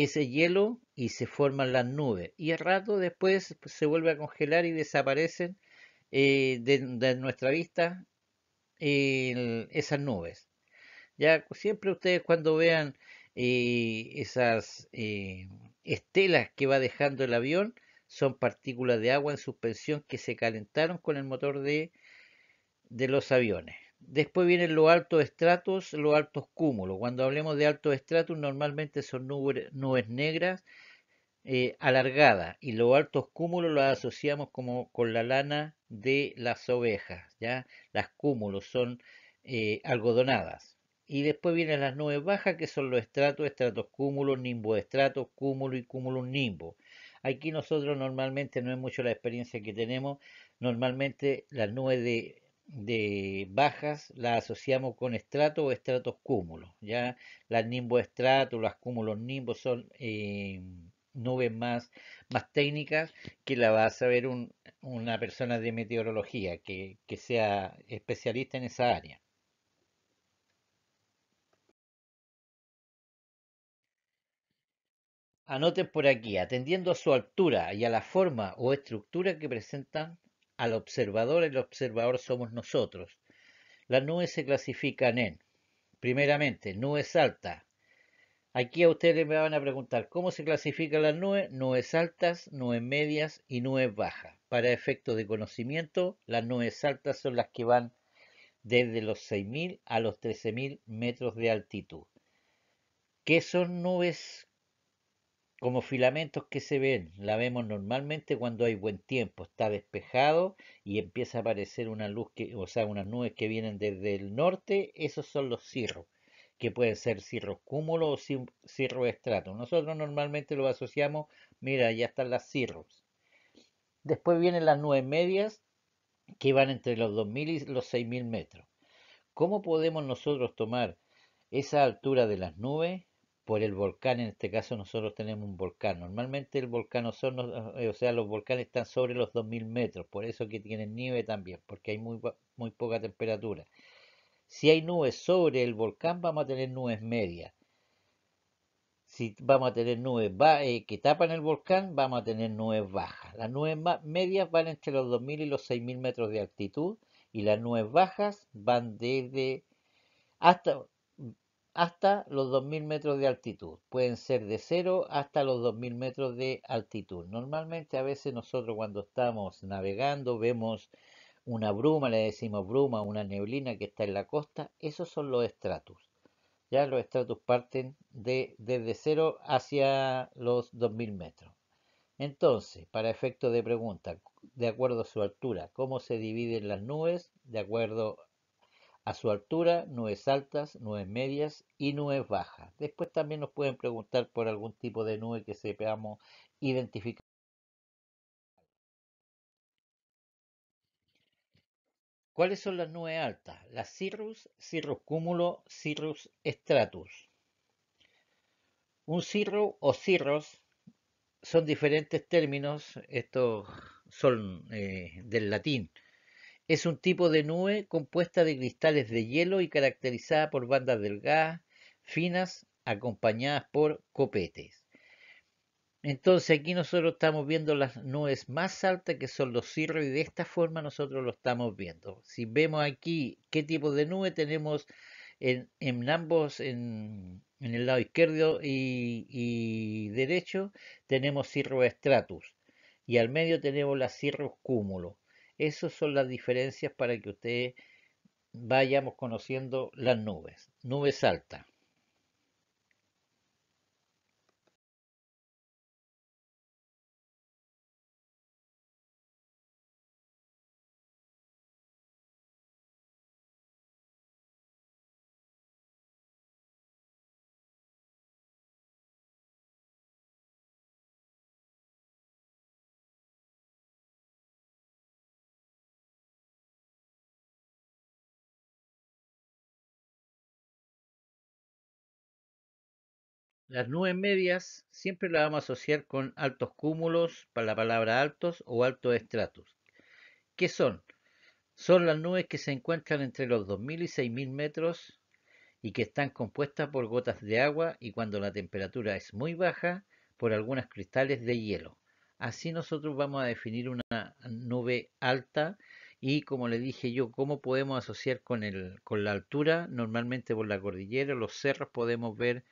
ese hielo y se forman las nubes. Y al rato después pues, se vuelve a congelar y desaparecen eh, de, nuestra vista esas nubes. Ya pues, siempre ustedes cuando vean eh, esas eh, estelas que va dejando el avión, son partículas de agua en suspensión que se calentaron con el motor de los aviones. Después vienen los altos estratos, los altos cúmulos. Cuando hablemos de altos estratos, normalmente son nubes, negras eh, alargadas y los altos cúmulos los asociamos como con la lana de las ovejas. ¿ya? Las cúmulos son eh, algodonadas. Y después vienen las nubes bajas, que son los estratos, estratos cúmulos, nimbo estratos, cúmulo y cúmulo nimbo. Aquí nosotros normalmente no es mucho la experiencia que tenemos. Normalmente las nubes de de bajas la asociamos con estratos o estratos cúmulos. Ya las estratos, las cúmulos nimbos son eh, nubes más, más técnicas que la va a saber una persona de meteorología que, que sea especialista en esa área. Anoten por aquí, atendiendo a su altura y a la forma o estructura que presentan al observador, el observador somos nosotros. Las nubes se clasifican en, primeramente, nubes altas. Aquí a ustedes me van a preguntar cómo se clasifican las nubes, nubes altas, nubes medias y nubes bajas. Para efectos de conocimiento, las nubes altas son las que van desde los 6.000 a los 13.000 metros de altitud. ¿Qué son nubes como filamentos que se ven. La vemos normalmente cuando hay buen tiempo, está despejado y empieza a aparecer una luz, que, o sea, unas nubes que vienen desde el norte, esos son los cirros, que pueden ser cirros cúmulos o cirros estratos. Nosotros normalmente lo asociamos, mira, ya están las cirros. Después vienen las nubes medias, que van entre los 2.000 y los 6.000 metros. ¿Cómo podemos nosotros tomar esa altura de las nubes por el volcán, en este caso nosotros tenemos un volcán. Normalmente el volcán eh, o sea, los volcanes están sobre los 2000 metros, por eso que tienen nieve también, porque hay muy, poca temperatura. Si hay nubes sobre el volcán, vamos a tener nubes medias. Si vamos a tener nubes eh, que tapan el volcán, vamos a tener nubes bajas. Las nubes medias van entre los 2000 y los 6000 metros de altitud y las nubes bajas van desde hasta hasta los 2.000 metros de altitud. Pueden ser de 0 hasta los 2.000 metros de altitud. Normalmente a veces nosotros cuando estamos navegando vemos una bruma, le decimos bruma, una neblina que está en la costa. Esos son los estratos. Ya los estratos parten de, desde 0 hacia los 2.000 metros. Entonces, para efecto de pregunta, de acuerdo a su altura, ¿cómo se dividen las nubes? De acuerdo a su altura, nubes altas, nubes medias y nubes bajas. Después también nos pueden preguntar por algún tipo de nube que sepamos identificar. ¿Cuáles son las nubes altas? Las cirrus, cirrus cúmulo, cirrus stratus. Un cirro o cirros son diferentes términos, estos son eh, del latín. Es un tipo de nube compuesta de cristales de hielo y caracterizada por bandas delgadas, finas, acompañadas por copetes. Entonces aquí nosotros estamos viendo las nubes más altas que son los cirros y de esta forma nosotros lo estamos viendo. Si vemos aquí qué tipo de nube tenemos en, en ambos, en, el lado izquierdo y, y derecho, tenemos cirro estratus y al medio tenemos las cirros cúmulos. Esas son las diferencias para que ustedes vayamos conociendo las nubes. Nubes altas. Las nubes medias siempre las vamos a asociar con altos cúmulos, para la palabra altos o altos estratos. ¿Qué son? Son las nubes que se encuentran entre los 2.000 y 6.000 metros y que están compuestas por gotas de agua y cuando la temperatura es muy baja, por algunos cristales de hielo. Así nosotros vamos a definir una nube alta y como le dije yo, cómo podemos asociar con, el, con la altura, normalmente por la cordillera, los cerros podemos ver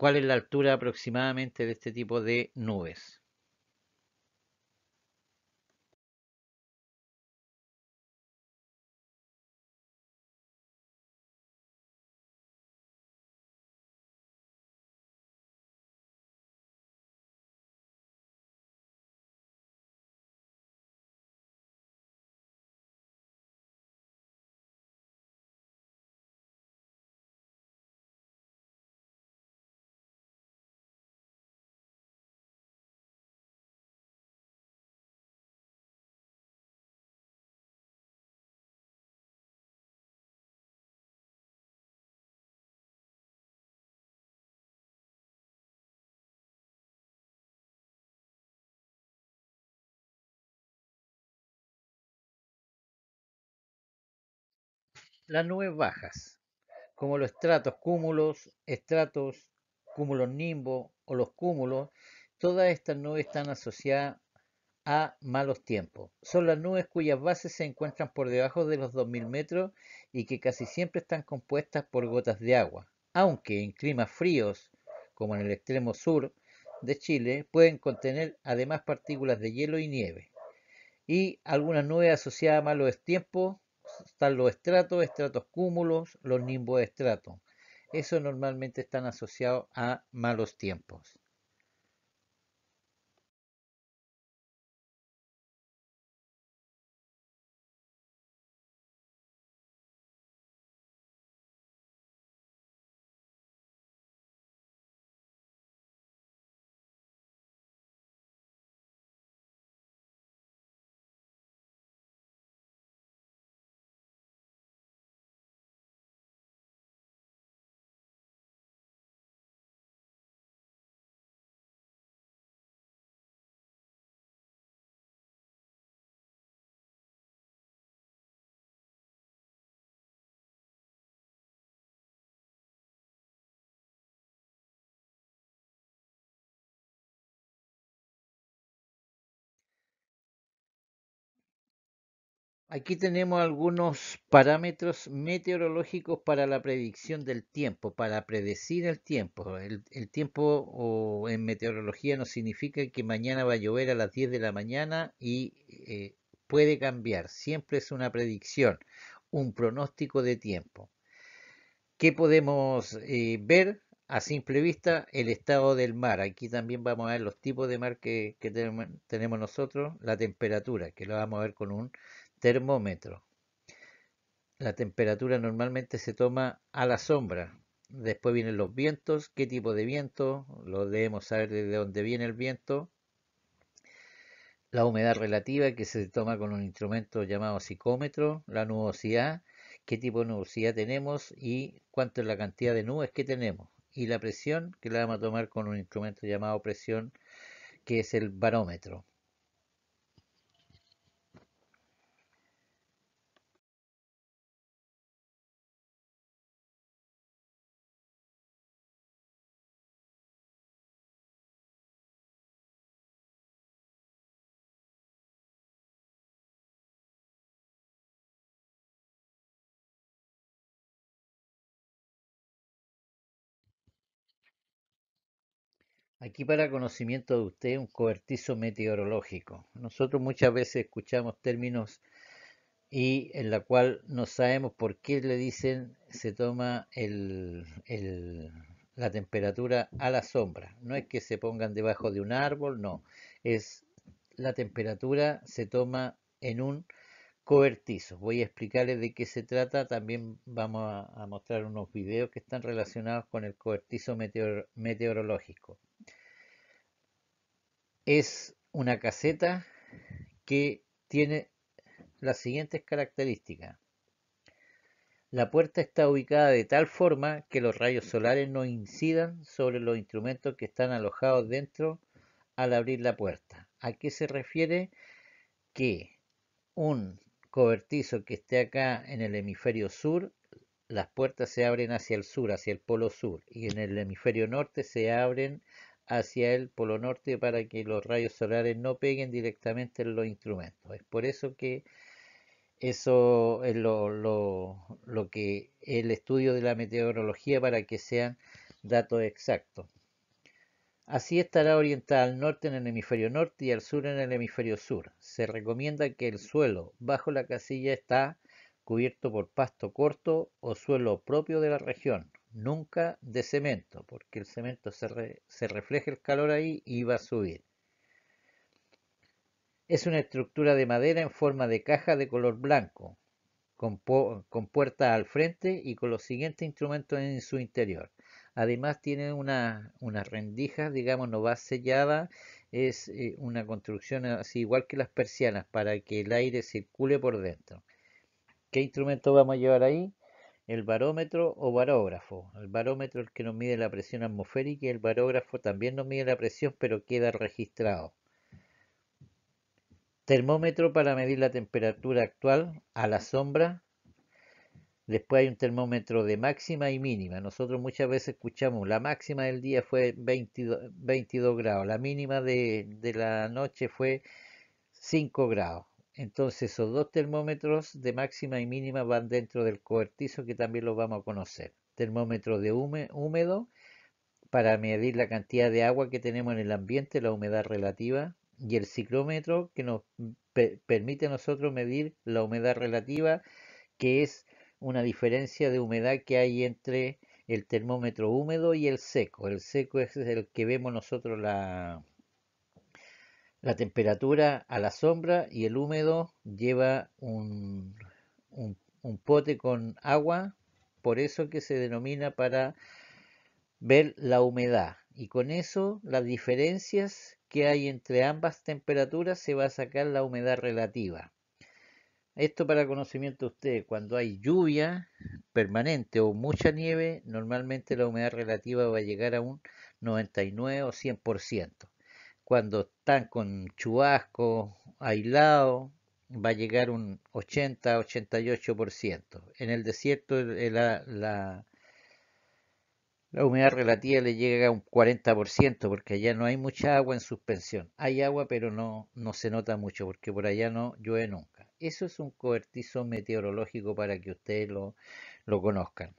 cuál es la altura aproximadamente de este tipo de nubes. las nubes bajas, como los estratos cúmulos, estratos, cúmulos nimbo o los cúmulos, todas estas nubes están asociadas a malos tiempos. Son las nubes cuyas bases se encuentran por debajo de los 2.000 metros y que casi siempre están compuestas por gotas de agua, aunque en climas fríos, como en el extremo sur de Chile, pueden contener además partículas de hielo y nieve. Y algunas nubes asociadas a malos tiempos están los estratos, estratos cúmulos, los nimboestratos. Eso normalmente están asociados a malos tiempos. Aquí tenemos algunos parámetros meteorológicos para la predicción del tiempo, para predecir el tiempo. El, tiempo en meteorología no significa que mañana va a llover a las 10 de la mañana y eh, puede cambiar. Siempre es una predicción, un pronóstico de tiempo. ¿Qué podemos eh, ver? A simple vista, el estado del mar. Aquí también vamos a ver los tipos de mar que, que tenemos nosotros, la temperatura, que lo vamos a ver con un Termómetro. La temperatura normalmente se toma a la sombra. Después vienen los vientos. ¿Qué tipo de viento? Lo debemos saber desde dónde viene el viento. La humedad relativa que se toma con un instrumento llamado psicómetro. La nubosidad. ¿Qué tipo de nubosidad tenemos? Y cuánto es la cantidad de nubes que tenemos. Y la presión que la vamos a tomar con un instrumento llamado presión que es el barómetro. Aquí para conocimiento de usted un cobertizo meteorológico. Nosotros muchas veces escuchamos términos y en la cual no sabemos por qué le dicen se toma la temperatura a la sombra. No es que se pongan debajo de un árbol, no. Es la temperatura se toma en un cobertizo. Voy a explicarles de qué se trata. También vamos a, mostrar unos videos que están relacionados con el cobertizo meteorológico. Es una caseta que tiene las siguientes características. La puerta está ubicada de tal forma que los rayos solares no incidan sobre los instrumentos que están alojados dentro al abrir la puerta. ¿A qué se refiere? Que un cobertizo que esté acá en el hemisferio sur, las puertas se abren hacia el sur, hacia el polo sur, y en el hemisferio norte se abren hacia el polo norte para que los rayos solares no peguen directamente en los instrumentos. Es por eso que eso es lo, lo, que el estudio de la meteorología para que sean datos exactos. Así estará orientada al norte en el hemisferio norte y al sur en el hemisferio sur. Se recomienda que el suelo bajo la casilla está cubierto por pasto corto o suelo propio de la región, nunca de cemento, porque el cemento se, refleja el calor ahí y va a subir. Es una estructura de madera en forma de caja de color blanco, con, puerta al frente y con los siguientes instrumentos en su interior. Además tiene unas rendijas, digamos, no va sellada, es eh, una construcción así igual que las persianas para que el aire circule por dentro. ¿Qué instrumento vamos a llevar ahí? el barómetro o barógrafo. El barómetro es el que nos mide la presión atmosférica y el barógrafo también nos mide la presión, pero queda registrado. Termómetro para medir la temperatura actual a la sombra. Después hay un termómetro de máxima y mínima. Nosotros muchas veces escuchamos, la máxima del día fue 22, grados, la mínima de la noche fue 5 grados. Entonces esos dos termómetros de máxima y mínima van dentro del cobertizo que también los vamos a conocer. Termómetro de húmedo para medir la cantidad de agua que tenemos en el ambiente, la humedad relativa, y el ciclómetro que nos permite a nosotros medir la humedad relativa, que es una diferencia de humedad que hay entre el termómetro húmedo y el seco. El seco es el que vemos nosotros la, la temperatura a la sombra y el húmedo lleva un, pote con agua, por eso que se denomina para ver la humedad. Y con eso las diferencias que hay entre ambas temperaturas se va a sacar la humedad relativa. Esto para conocimiento de ustedes, cuando hay lluvia permanente o mucha nieve, normalmente la humedad relativa va a llegar a un 99 o 100% cuando están con chubasco, aislado, va a llegar un 80-88%. En el desierto la, la, la, humedad relativa le llega a un 40% porque allá no hay mucha agua en suspensión. Hay agua pero no, no se nota mucho porque por allá no llueve nunca. Eso es un cobertizo meteorológico para que ustedes lo conozcan.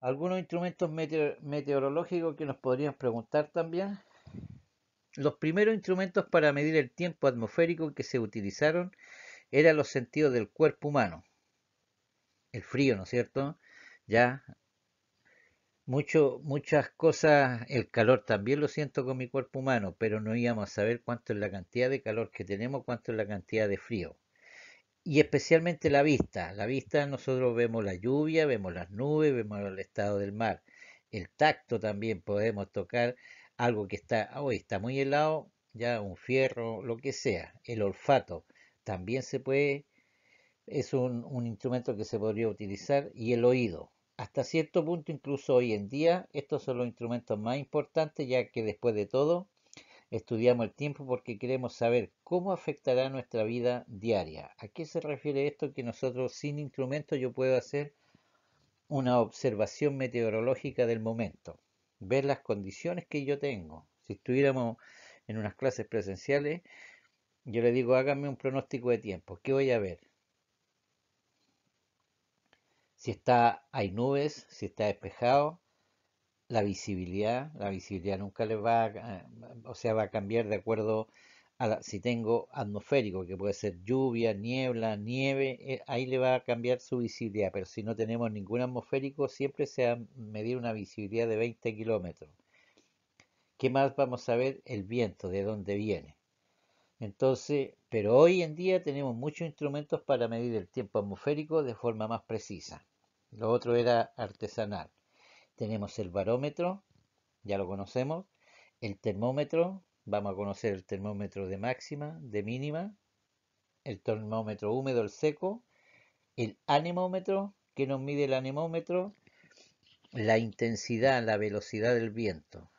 algunos instrumentos meteorológicos que nos podrían preguntar también. Los primeros instrumentos para medir el tiempo atmosférico que se utilizaron eran los sentidos del cuerpo humano. El frío, ¿no es cierto? Ya. Mucho, muchas cosas, el calor también lo siento con mi cuerpo humano, pero no íbamos a saber cuánto es la cantidad de calor que tenemos, cuánto es la cantidad de frío y especialmente la vista. La vista nosotros vemos la lluvia, vemos las nubes, vemos el estado del mar. El tacto también podemos tocar algo que está hoy ah, está muy helado, ya un fierro, lo que sea. El olfato también se puede es un, un instrumento que se podría utilizar y el oído. Hasta cierto punto, incluso hoy en día, estos son los instrumentos más importantes, ya que después de todo, Estudiamos el tiempo porque queremos saber cómo afectará nuestra vida diaria. ¿A qué se refiere esto que nosotros sin instrumentos yo puedo hacer una observación meteorológica del momento? Ver las condiciones que yo tengo. Si estuviéramos en unas clases presenciales, yo le digo, hágame un pronóstico de tiempo. ¿Qué voy a ver? Si está, hay nubes, si está despejado, la visibilidad, la visibilidad nunca le va a, o sea, va a cambiar de acuerdo a si tengo atmosférico, que puede ser lluvia, niebla, nieve, eh, ahí le va a cambiar su visibilidad, pero si no tenemos ningún atmosférico, siempre se va a medir una visibilidad de 20 kilómetros. ¿Qué más vamos a ver? El viento, de dónde viene. Entonces, pero hoy en día tenemos muchos instrumentos para medir el tiempo atmosférico de forma más precisa. Lo otro era artesanal tenemos el barómetro, ya lo conocemos, el termómetro, vamos a conocer el termómetro de máxima, de mínima, el termómetro húmedo, el seco, el anemómetro, que nos mide el anemómetro, la intensidad, la velocidad del viento.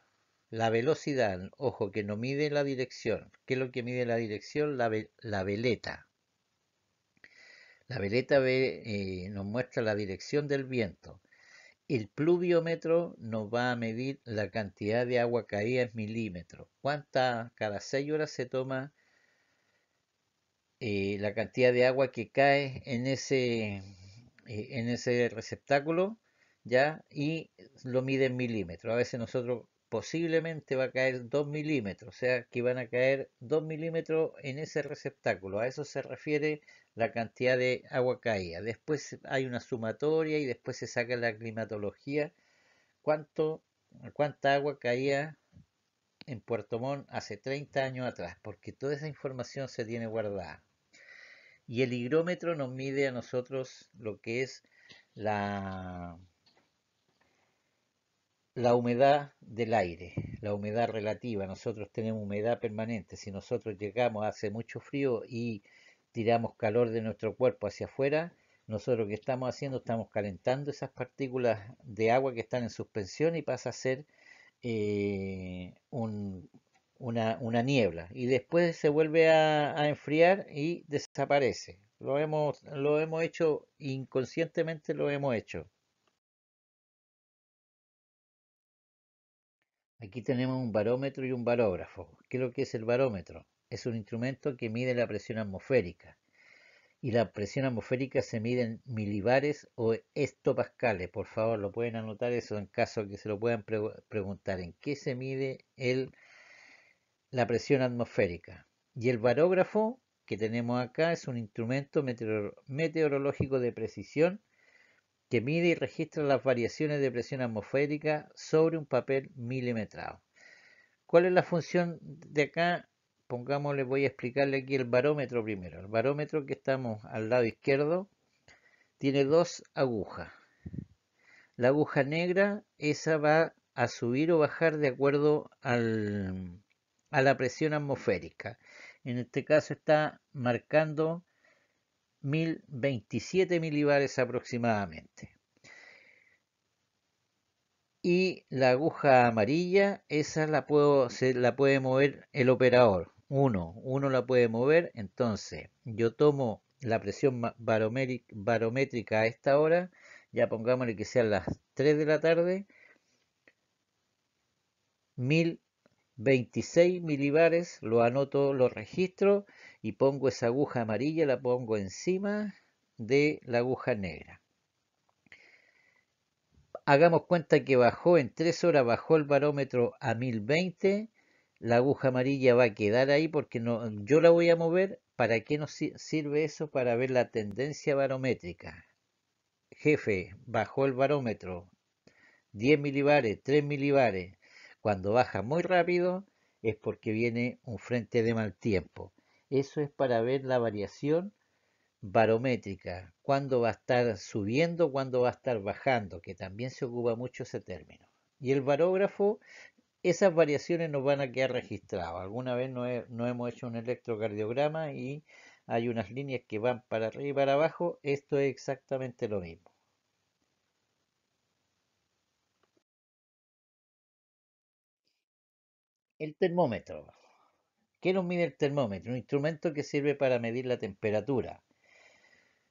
La velocidad, ojo, que no mide la dirección. ¿Qué es lo que mide la dirección? La, veleta. La veleta eh, nos muestra la dirección del viento. El pluviómetro nos va a medir la cantidad de agua caída en milímetros. ¿Cuánta cada 6 horas se toma eh, la cantidad de agua que cae en ese, eh, en ese receptáculo? ¿ya? Y lo mide en milímetros. A veces nosotros posiblemente va a caer 2 milímetros, o sea que van a caer 2 milímetros en ese receptáculo. A eso se refiere la cantidad de agua caída. Después hay una sumatoria y después se saca la climatología. ¿Cuánto, ¿Cuánta agua caía en Puerto Montt hace 30 años atrás? Porque toda esa información se tiene guardada. Y el higrómetro nos mide a nosotros lo que es la la humedad del aire, la humedad relativa. Nosotros tenemos humedad permanente. Si nosotros llegamos, hace mucho frío y tiramos calor de nuestro cuerpo hacia afuera, nosotros lo que estamos haciendo, estamos calentando esas partículas de agua que están en suspensión y pasa a ser eh, una, niebla. Y después se vuelve a, a, enfriar y desaparece. Lo hemos, lo hemos hecho inconscientemente, lo hemos hecho. Aquí tenemos un barómetro y un barógrafo. ¿Qué es lo que es el barómetro? Es un instrumento que mide la presión atmosférica. Y la presión atmosférica se mide en milibares o estopascales. Por favor, lo pueden anotar eso en caso que se lo puedan preguntar. ¿En qué se mide la presión atmosférica? Y el barógrafo que tenemos acá es un instrumento meteorológico de precisión que mide y registra las variaciones de presión atmosférica sobre un papel milimetrado. ¿Cuál es la función de acá? Pongámosle, voy a explicarle aquí el barómetro primero. El barómetro que estamos al lado izquierdo tiene dos agujas. La aguja negra, esa va a subir o bajar de acuerdo a la presión atmosférica. En este caso está marcando 1027 milibares aproximadamente. Y la aguja amarilla, esa la, puedo, se la puede mover el operador. Uno, uno la puede mover. Entonces, yo tomo la presión barométrica a esta hora, ya pongámosle que sean las 3 de la tarde, 1026 milibares, lo anoto, lo registro y pongo esa aguja amarilla, la pongo encima de la aguja negra. Hagamos cuenta que bajó en 3 horas, bajó el barómetro a 1020. La aguja amarilla va a quedar ahí porque no, yo la voy a mover. ¿Para qué nos sirve eso? Para ver la tendencia barométrica. Jefe, bajó el barómetro. 10 milibares, 3 milibares. Cuando baja muy rápido es porque viene un frente de mal tiempo. Eso es para ver la variación barométrica, cuándo va a estar subiendo, cuándo va a estar bajando, que también se ocupa mucho ese término. Y el barógrafo, esas variaciones nos van a quedar registradas. Alguna vez no, hemos hecho un electrocardiograma y hay unas líneas que van para arriba y para abajo. Esto es exactamente lo mismo. El termómetro. ¿Qué nos mide el termómetro? Un instrumento que sirve para medir la temperatura.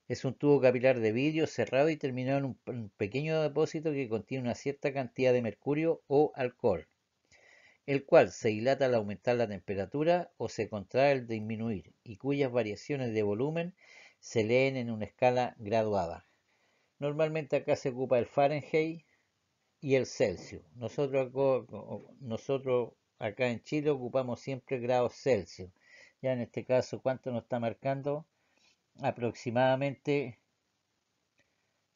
Es un tubo capilar de vidrio cerrado y terminado en un pequeño depósito que contiene una cierta cantidad de mercurio o alcohol, el cual se dilata al aumentar la temperatura o se contrae al disminuir y cuyas variaciones de volumen se leen en una escala graduada. Normalmente acá se ocupa el Fahrenheit y el Celsius. Nosotros, Acá en Chile ocupamos siempre grados Celsius. Ya en este caso, ¿cuánto nos está marcando? Aproximadamente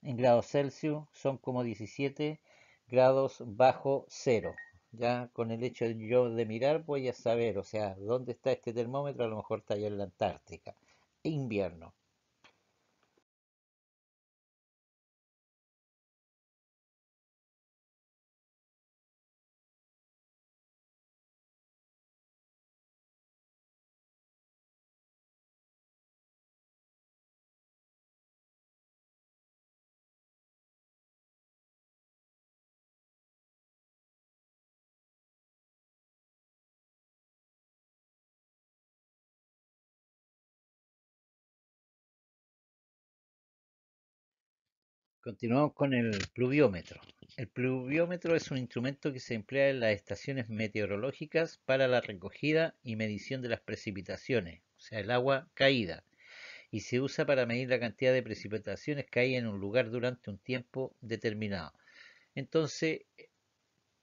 en grados Celsius son como 17 grados bajo cero. Ya con el hecho de yo de mirar voy a saber, o sea, dónde está este termómetro, a lo mejor está allá en la Antártica. Invierno. Continuamos con el pluviómetro. El pluviómetro es un instrumento que se emplea en las estaciones meteorológicas para la recogida y medición de las precipitaciones, o sea, el agua caída, y se usa para medir la cantidad de precipitaciones que hay en un lugar durante un tiempo determinado. Entonces,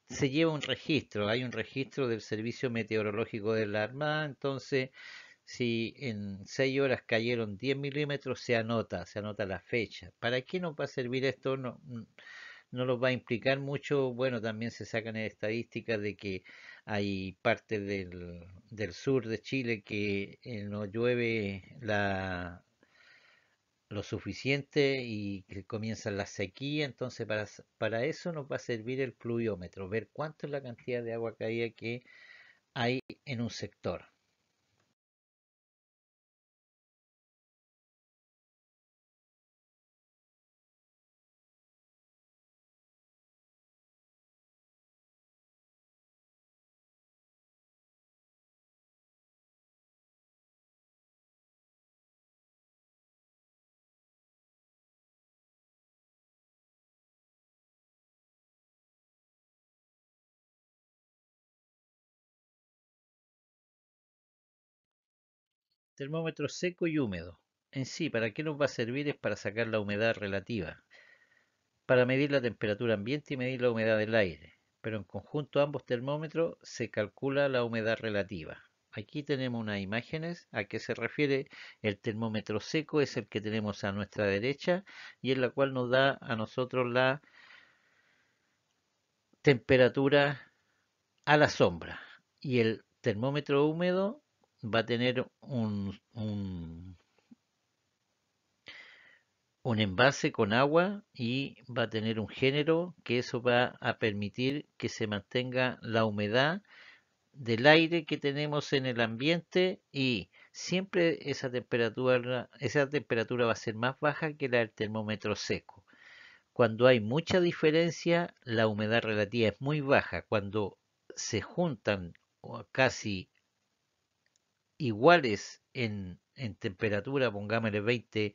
se lleva un registro, hay un registro del Servicio Meteorológico de la Armada, entonces si en 6 horas cayeron 10 milímetros, se anota, se anota la fecha. ¿Para qué nos va a servir esto? No, no va a implicar mucho. Bueno, también se sacan estadísticas de que hay partes del, sur de Chile que eh, no llueve lo suficiente y que comienza la sequía. Entonces, para, para eso nos va a servir el pluviómetro, ver cuánto es la cantidad de agua caída que hay en un sector. Termómetro seco y húmedo. En sí, ¿para qué nos va a servir? Es para sacar la humedad relativa, para medir la temperatura ambiente y medir la humedad del aire. Pero en conjunto ambos termómetros se calcula la humedad relativa. Aquí tenemos unas imágenes a qué se refiere el termómetro seco, es el que tenemos a nuestra derecha y es la cual nos da a nosotros la temperatura a la sombra. Y el termómetro húmedo va a tener un, un, envase con agua y va a tener un género que eso va a permitir que se mantenga la humedad del aire que tenemos en el ambiente y siempre esa temperatura, esa temperatura va a ser más baja que la del termómetro seco. Cuando hay mucha diferencia, la humedad relativa es muy baja. Cuando se juntan casi iguales en, temperatura, pongámosle 20,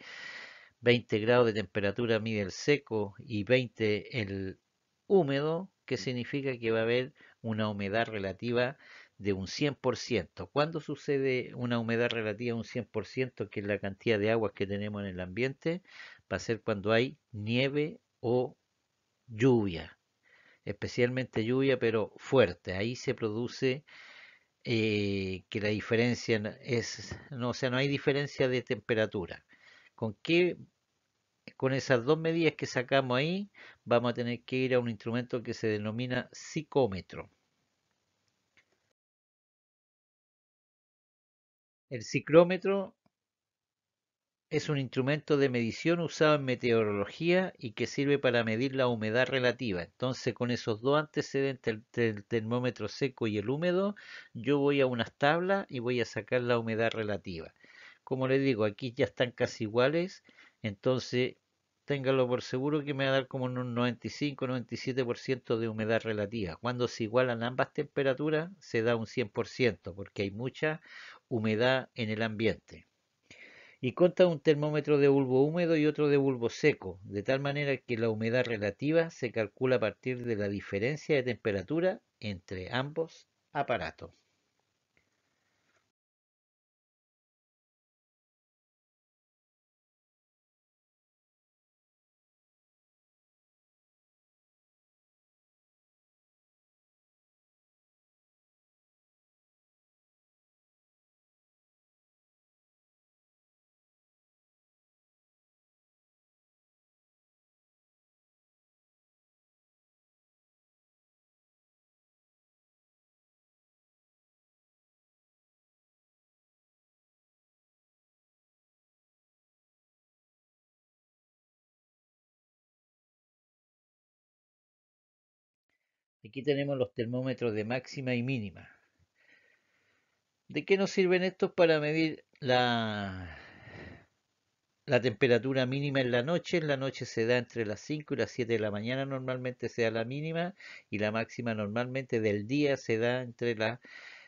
20 grados de temperatura mide el seco y 20 el húmedo, que significa que va a haber una humedad relativa de un 100%. ¿Cuándo sucede una humedad relativa de un 100%, que es la cantidad de aguas que tenemos en el ambiente? Va a ser cuando hay nieve o lluvia, especialmente lluvia, pero fuerte. Ahí se produce eh, que la diferencia es, no, o sea, no hay diferencia de temperatura. ¿Con qué? Con esas dos medidas que sacamos ahí, vamos a tener que ir a un instrumento que se denomina psicómetro. El ciclómetro es un instrumento de medición usado en meteorología y que sirve para medir la humedad relativa. Entonces, con esos dos antecedentes, el termómetro seco y el húmedo, yo voy a unas tablas y voy a sacar la humedad relativa. Como les digo, aquí ya están casi iguales, entonces ténganlo por seguro que me va a dar como un 95-97% de humedad relativa. Cuando se igualan ambas temperaturas, se da un 100%, porque hay mucha humedad en el ambiente y cuenta un termómetro de bulbo húmedo y otro de bulbo seco, de tal manera que la humedad relativa se calcula a partir de la diferencia de temperatura entre ambos aparatos. Aquí tenemos los termómetros de máxima y mínima. ¿De qué nos sirven estos para medir la, la temperatura mínima en la noche? En la noche se da entre las 5 y las 7 de la mañana, normalmente sea la mínima, y la máxima normalmente del día se da entre las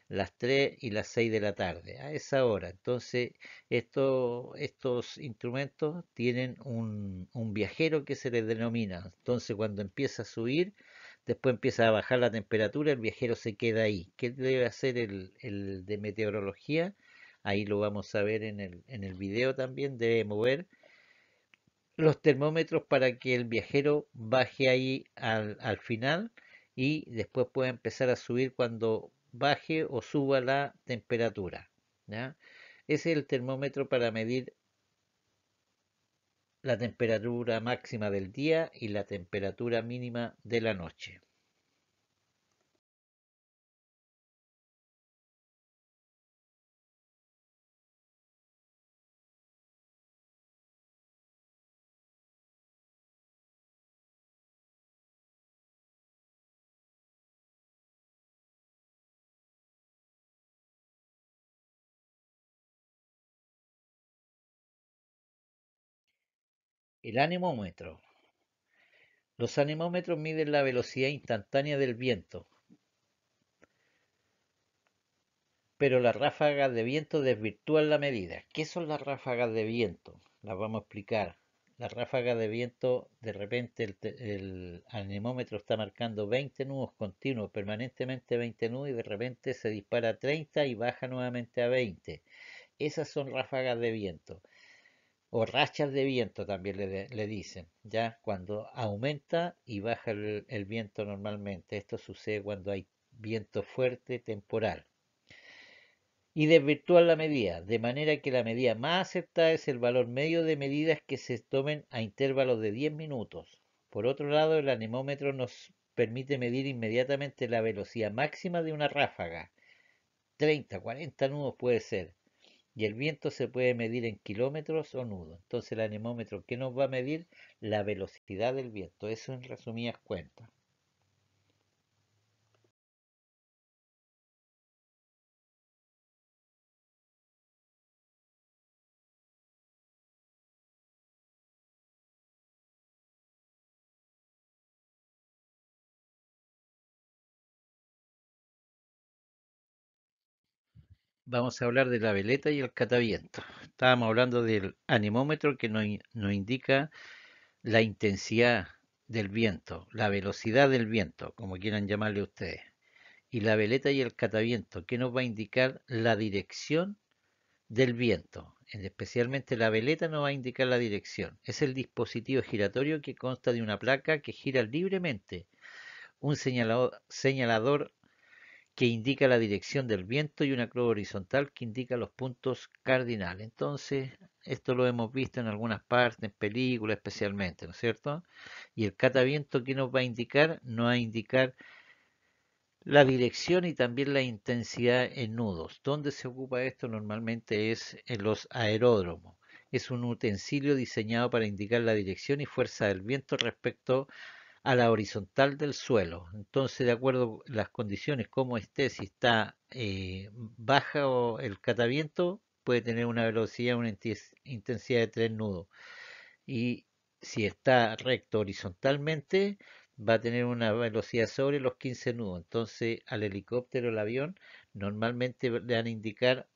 las 3 y las 6 de la tarde, a esa hora. Entonces, estos instrumentos tienen un, viajero que se les denomina. Entonces, cuando empieza a subir, después empieza a bajar la temperatura, el viajero se queda ahí. ¿Qué debe hacer el, de meteorología? Ahí lo vamos a ver en el, en video también, debe mover los termómetros para que el viajero baje ahí al, final y después pueda empezar a subir cuando baje o suba la temperatura. Ese es el termómetro para medir la temperatura máxima del día y la temperatura mínima de la noche. El anemómetro. Los anemómetros miden la velocidad instantánea del viento, pero las ráfagas de viento desvirtúan la medida. ¿Qué son las ráfagas de viento? Las vamos a explicar. Las ráfagas de viento, de repente el, animómetro anemómetro está marcando 20 nudos continuos, permanentemente 20 nudos y de repente se dispara a 30 y baja nuevamente a 20. Esas son ráfagas de viento o rachas de viento también le, dicen, ya cuando aumenta y baja el, viento normalmente. Esto sucede cuando hay viento fuerte temporal. Y desvirtuar la medida, de manera que la medida más aceptada es el valor medio de medidas que se tomen a intervalos de 10 minutos. Por otro lado, el anemómetro nos permite medir inmediatamente la velocidad máxima de una ráfaga. 30, 40 nudos puede ser y el viento se puede medir en kilómetros o nudos. Entonces el anemómetro, que nos va a medir? La velocidad del viento. Eso en resumidas cuentas. vamos a hablar de la veleta y el cataviento. Estábamos hablando del anemómetro que nos, indica la intensidad del viento, la velocidad del viento, como quieran llamarle ustedes. Y la veleta y el cataviento, que nos va a indicar la dirección del viento. Especialmente la veleta nos va a indicar la dirección. Es el dispositivo giratorio que consta de una placa que gira libremente, un señalador que indica la dirección del viento y una cruz horizontal que indica los puntos cardinales. Entonces, esto lo hemos visto en algunas partes, en películas especialmente, ¿no es cierto? Y el cataviento que nos va a indicar, nos va a indicar la dirección y también la intensidad en nudos. ¿Dónde se ocupa esto normalmente es en los aeródromos. Es un utensilio diseñado para indicar la dirección y fuerza del viento respecto a a la horizontal del suelo. Entonces, de acuerdo a las condiciones, como esté, si está eh, baja o el cataviento, puede tener una velocidad, una intensidad de 3 nudos. Y si está recto horizontalmente, va a tener una velocidad sobre los 15 nudos. Entonces, al helicóptero, o al avión, normalmente le van a indicar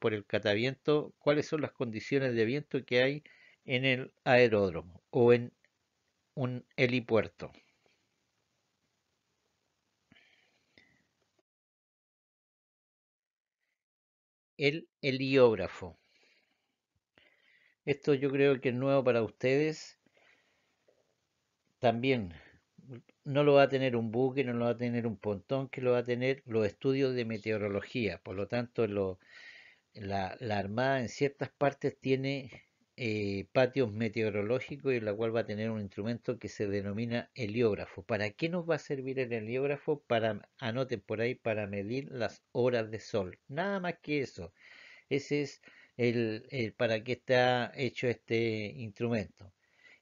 por el cataviento cuáles son las condiciones de viento que hay en el aeródromo o en un helipuerto el heliógrafo. Esto yo creo que es nuevo para ustedes. También no lo va a tener un buque, no lo va a tener un pontón, que lo va a tener los estudios de meteorología. Por lo tanto, la, Armada en ciertas partes tiene eh, patios meteorológicos y la cual va a tener un instrumento que se denomina heliógrafo. ¿Para qué nos va a servir el heliógrafo? Para, anoten por ahí, para medir las horas de sol. Nada más que eso. Ese es el, el para qué está hecho este instrumento.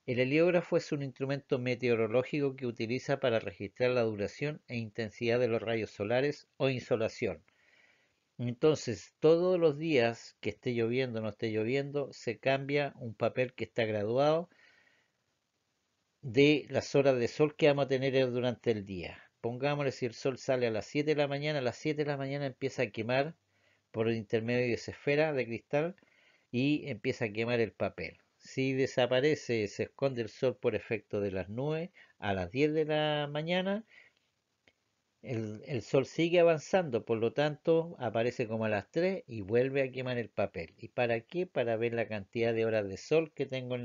El heliógrafo es un instrumento meteorológico que utiliza para registrar la duración e intensidad de los rayos solares o insolación entonces, todos los días que esté lloviendo o no esté lloviendo, se cambia un papel que está graduado de las horas de sol que vamos a tener durante el día. Pongámosle si el sol sale a las 7 de la mañana, a las 7 de la mañana empieza a quemar por el intermedio de esa esfera de cristal y empieza a quemar el papel. Si desaparece, se esconde el sol por efecto de las nubes a las 10 de la mañana, el, sol sigue avanzando, por lo tanto aparece como a las 3 y vuelve a quemar el papel. ¿Y para qué? Para ver la cantidad de horas de sol que tengo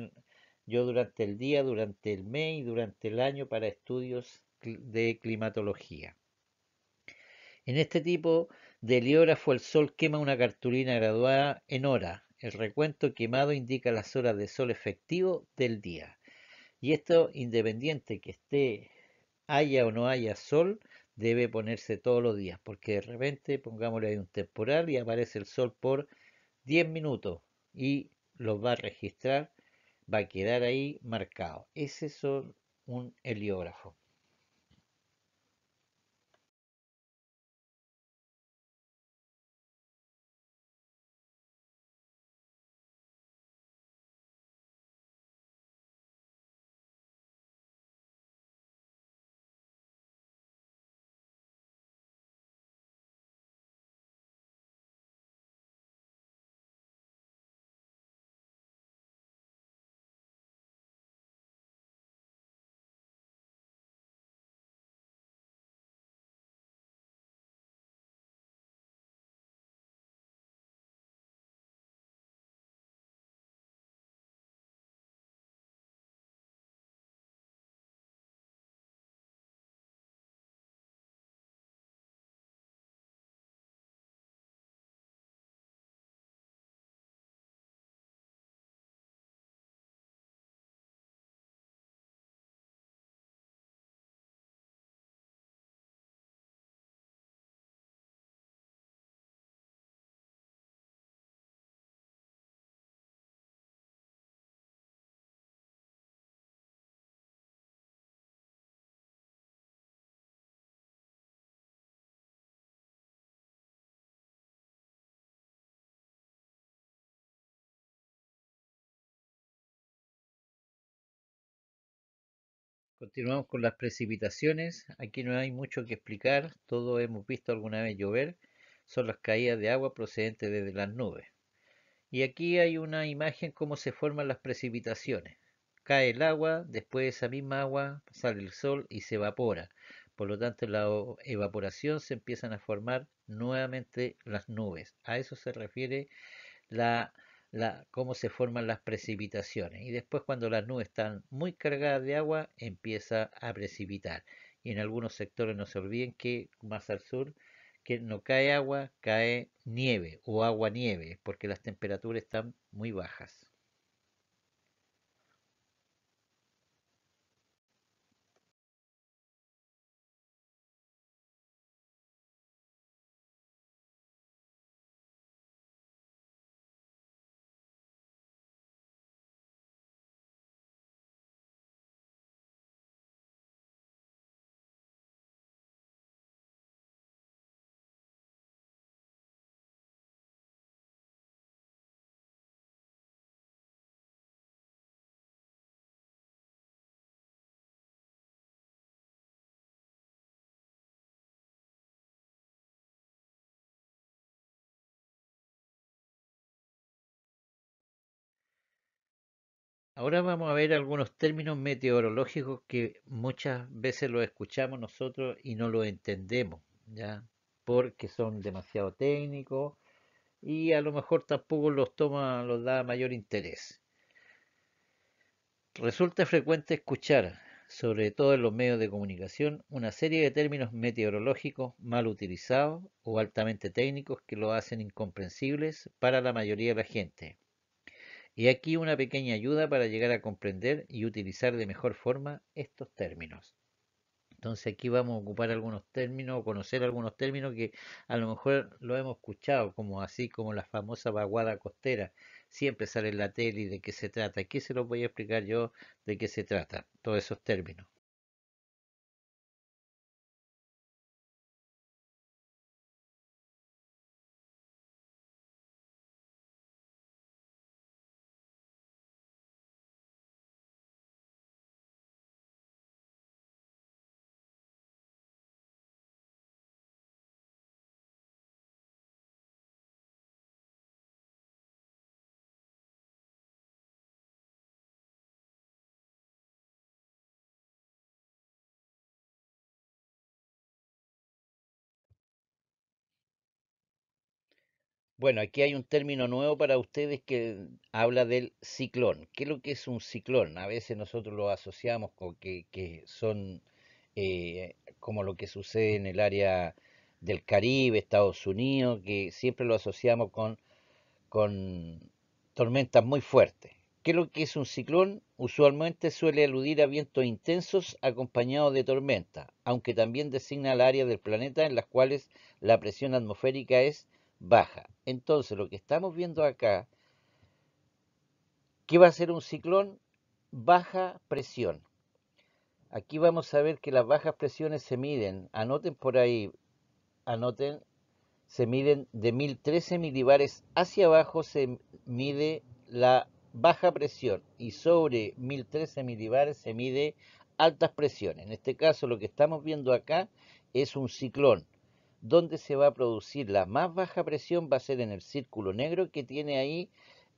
yo durante el día, durante el mes y durante el año para estudios de climatología. En este tipo de heliógrafo el sol quema una cartulina graduada en hora. El recuento quemado indica las horas de sol efectivo del día. Y esto independiente que esté haya o no haya sol, debe ponerse todos los días, porque de repente, pongámosle ahí un temporal y aparece el sol por 10 minutos y los va a registrar, va a quedar ahí marcado. Ese son un heliógrafo. Continuamos con las precipitaciones. Aquí no hay mucho que explicar. Todos hemos visto alguna vez llover. Son las caídas de agua procedentes desde las nubes. Y aquí hay una imagen cómo se forman las precipitaciones. Cae el agua, después esa misma agua sale el sol y se evapora. Por lo tanto, en la evaporación se empiezan a formar nuevamente las nubes. A eso se refiere la cómo se forman las precipitaciones. Y después cuando las nubes están muy cargadas de agua, empieza a precipitar. Y en algunos sectores no se olviden que más al sur, que no cae agua, cae nieve o agua-nieve, porque las temperaturas están muy bajas. Ahora vamos a ver algunos términos meteorológicos que muchas veces los escuchamos nosotros y no los entendemos, ¿ya? Porque son demasiado técnicos y a lo mejor tampoco los toma, los da mayor interés. Resulta frecuente escuchar, sobre todo en los medios de comunicación, una serie de términos meteorológicos mal utilizados o altamente técnicos que lo hacen incomprensibles para la mayoría de la gente y aquí una pequeña ayuda para llegar a comprender y utilizar de mejor forma estos términos. Entonces aquí vamos a ocupar algunos términos o conocer algunos términos que a lo mejor lo hemos escuchado, como así como la famosa vaguada costera. Siempre sale en la tele y de qué se trata. Aquí se los voy a explicar yo de qué se trata, todos esos términos. Bueno, aquí hay un término nuevo para ustedes que habla del ciclón. ¿Qué es lo que es un ciclón? A veces nosotros lo asociamos con que, son eh, como lo que sucede en el área del Caribe, Estados Unidos, que siempre lo asociamos con, con tormentas muy fuertes. ¿Qué es lo que es un ciclón? Usualmente suele aludir a vientos intensos acompañados de tormenta, aunque también designa el área del planeta en las cuales la presión atmosférica es baja. Entonces, lo que estamos viendo acá, ¿qué va a ser un ciclón? Baja presión. Aquí vamos a ver que las bajas presiones se miden, anoten por ahí, anoten, se miden de 1013 milibares hacia abajo se mide la baja presión y sobre 1013 milibares se mide altas presiones. En este caso lo que estamos viendo acá es un ciclón donde se va a producir la más baja presión va a ser en el círculo negro que tiene ahí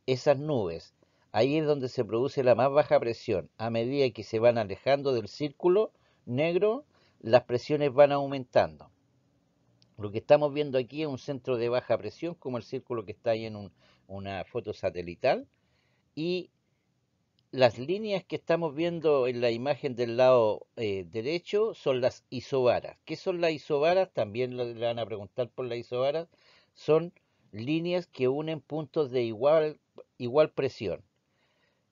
esas nubes. Ahí es donde se produce la más baja presión. A medida que se van alejando del círculo negro, las presiones van aumentando. Lo que estamos viendo aquí es un centro de baja presión, como el círculo que está ahí en una foto satelital, y las líneas que estamos viendo en la imagen del lado eh, derecho son las isobaras. ¿Qué son las isobaras? También le van a preguntar por las isobaras. Son líneas que unen puntos de igual, igual presión.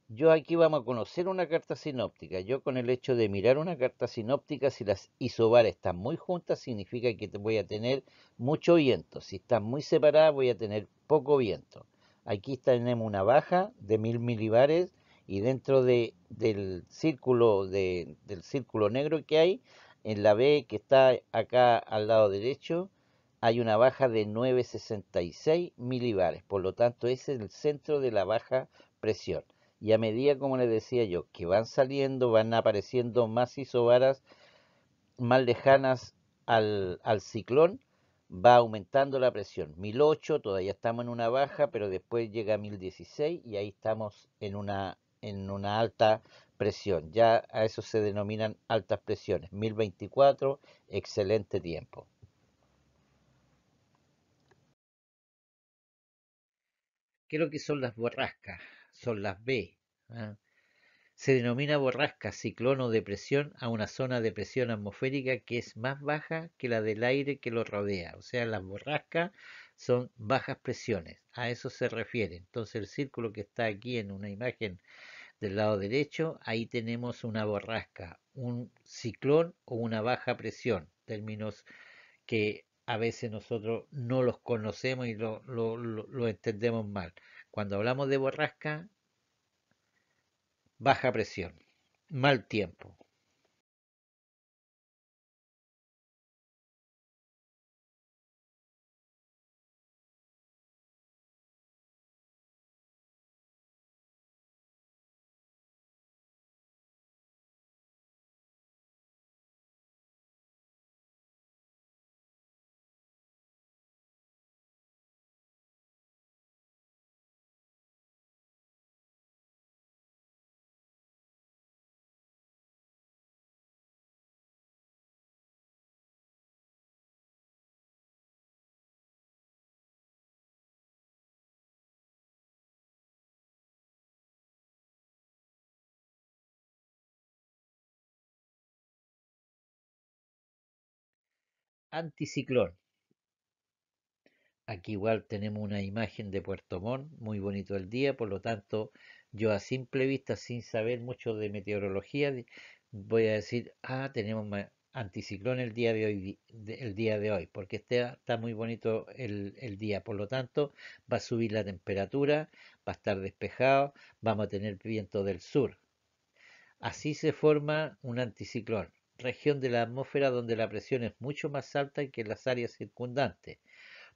Yo aquí vamos a conocer una carta sinóptica. Yo con el hecho de mirar una carta sinóptica, si las isobaras están muy juntas, significa que voy a tener mucho viento. Si están muy separadas, voy a tener poco viento. Aquí tenemos una baja de 1000 milibares y dentro del círculo del círculo negro que hay en la B que está acá al lado derecho hay una baja de 9,66 milibares por lo tanto ese es el centro de la baja presión y a medida como les decía yo que van saliendo van apareciendo más isobaras más lejanas al, ciclón va aumentando la presión. 1008 todavía estamos en una baja, pero después llega a 1016 y ahí estamos en una en una alta presión. Ya a eso se denominan altas presiones. 1024, excelente tiempo. ¿Qué es lo que son las borrascas? Son las B. ¿ah? Se denomina borrasca, ciclón o depresión a una zona de presión atmosférica que es más baja que la del aire que lo rodea. O sea, las borrascas son bajas presiones. A eso se refiere. Entonces el círculo que está aquí en una imagen del lado derecho, ahí tenemos una borrasca, un ciclón o una baja presión, términos que a veces nosotros no los conocemos y lo, entendemos mal. Cuando hablamos de borrasca, baja presión, mal tiempo, anticiclón. Aquí igual tenemos una imagen de Puerto Montt, muy bonito el día, por lo tanto yo a simple vista, sin saber mucho de meteorología, voy a decir, ah, tenemos anticiclón el día de hoy, día de hoy porque está, está muy bonito el, el, día, por lo tanto va a subir la temperatura, va a estar despejado, vamos a tener viento del sur. Así se forma un anticiclón región de la atmósfera donde la presión es mucho más alta que en las áreas circundantes.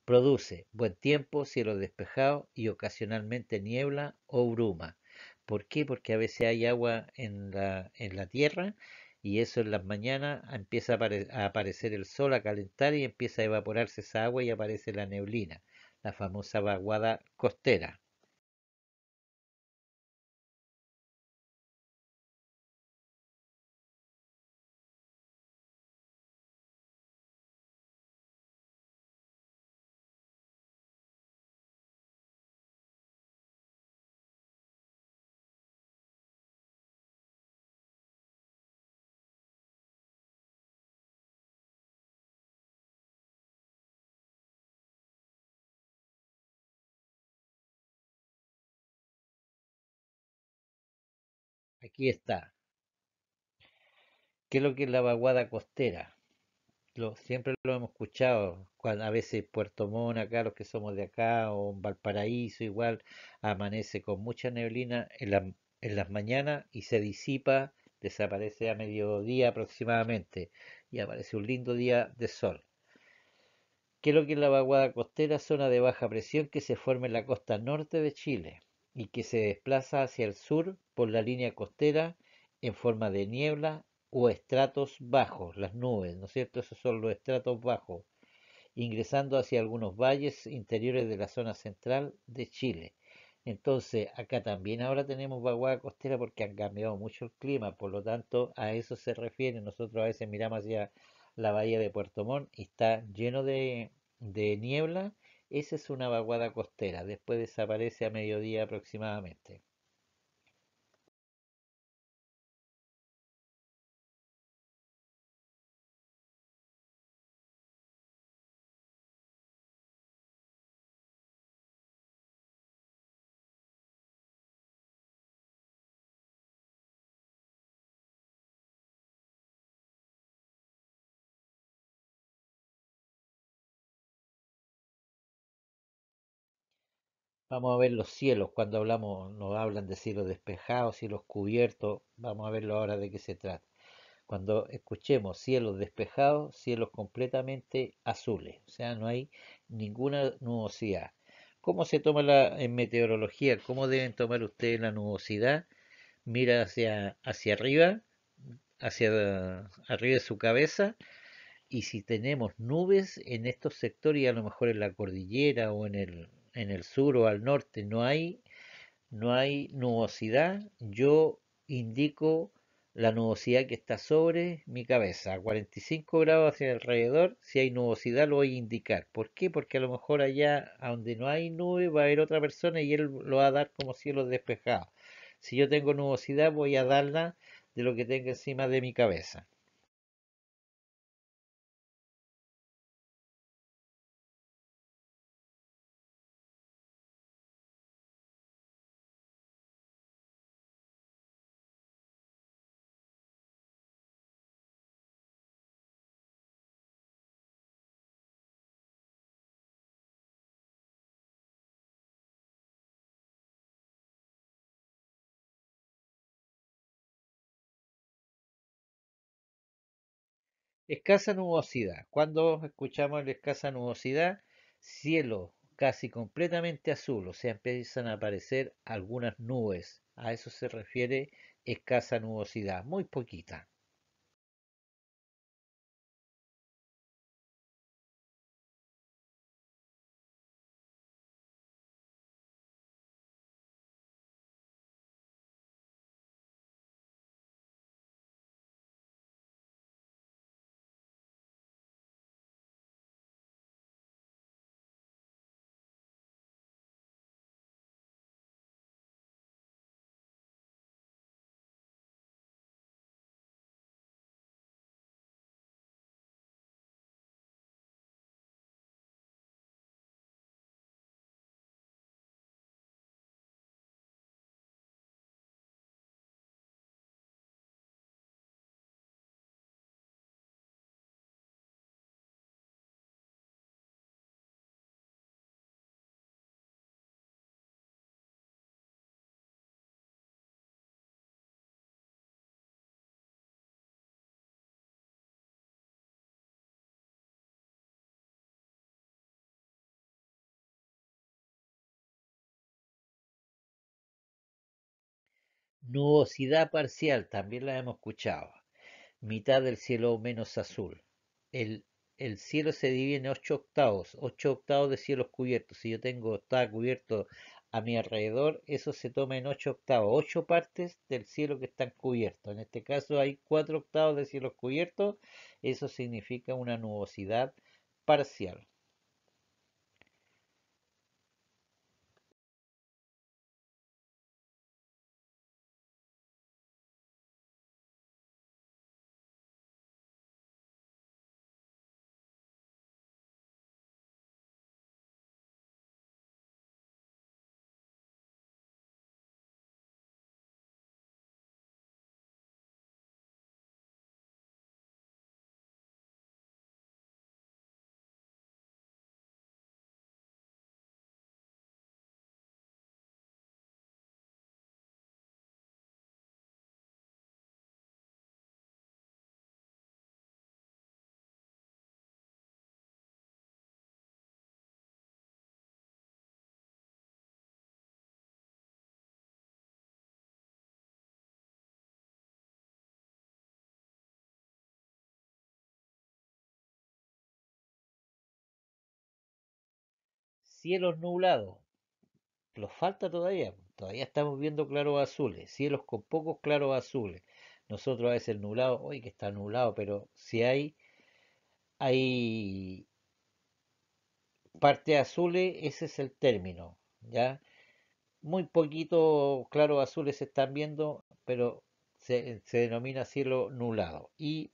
Produce buen tiempo, cielo despejado y ocasionalmente niebla o bruma. ¿Por qué? Porque a veces hay agua en la, tierra y eso en las mañanas empieza a, aparecer el sol, a calentar y empieza a evaporarse esa agua y aparece la neblina, la famosa vaguada costera. aquí está. ¿Qué es lo que es la vaguada costera? Lo, siempre lo hemos escuchado, cuando, a veces Puerto Montt, acá los que somos de acá, o Valparaíso igual, amanece con mucha neblina en, en las mañanas y se disipa, desaparece a mediodía aproximadamente y aparece un lindo día de sol. ¿Qué es lo que es la vaguada costera? Zona de baja presión que se forma en la costa norte de Chile y que se desplaza hacia el sur por la línea costera en forma de niebla o estratos bajos, las nubes, ¿no es cierto? Esos son los estratos bajos, ingresando hacia algunos valles interiores de la zona central de Chile. Entonces, acá también ahora tenemos vaguada costera porque han cambiado mucho el clima, por lo tanto, a eso se refiere. Nosotros a veces miramos hacia la bahía de Puerto Montt y está lleno de, de niebla esa es una vaguada costera, después desaparece a mediodía aproximadamente. Vamos a ver los cielos, cuando hablamos, nos hablan de cielos despejados, cielos cubiertos, vamos a verlo ahora de qué se trata. Cuando escuchemos cielos despejados, cielos completamente azules, o sea, no hay ninguna nubosidad. ¿Cómo se toma la, en meteorología? ¿Cómo deben tomar ustedes la nubosidad? Mira hacia, hacia arriba, hacia arriba de su cabeza, y si tenemos nubes en estos sectores, y a lo mejor en la cordillera o en el, en el sur o al norte no hay, no hay nubosidad, yo indico la nubosidad que está sobre mi cabeza, a 45 grados hacia alrededor, si hay nubosidad lo voy a indicar. ¿Por qué? Porque a lo mejor allá donde no hay nube va a haber otra persona y él lo va a dar como cielo despejado. Si yo tengo nubosidad voy a darla de lo que tenga encima de mi cabeza. Escasa nubosidad. Cuando escuchamos la escasa nubosidad, cielo casi completamente azul, o sea, empiezan a aparecer algunas nubes. A eso se refiere escasa nubosidad, muy poquita. Nubosidad parcial, también la hemos escuchado. Mitad del cielo menos azul. El, cielo se divide en 8 octavos, 8 octavos de cielos cubiertos. Si yo tengo está cubierto a mi alrededor, eso se toma en 8 octavos, 8 partes del cielo que están cubiertos. En este caso hay 4 octavos de cielos cubiertos, eso significa una nubosidad parcial. cielos nublados. los falta todavía, todavía estamos viendo claros azules, cielos con pocos claros azules. Nosotros a veces el nublado, hoy que está nublado, pero si hay, hay parte azules, ese es el término, ¿ya? Muy poquito claros azules se están viendo, pero se, se denomina cielo nublado. Y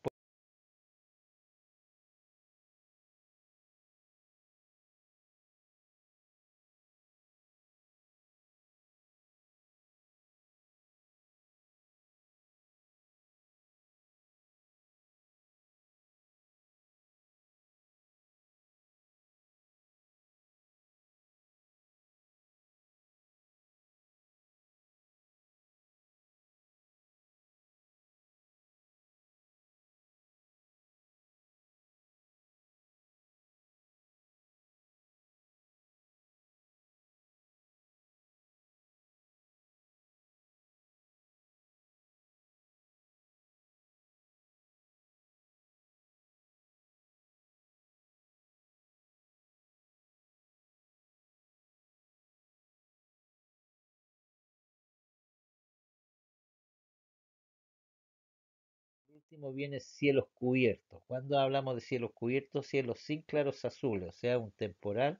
último viene cielos cubiertos. Cuando hablamos de cielos cubiertos, cielos sin claros azules, o sea, un temporal,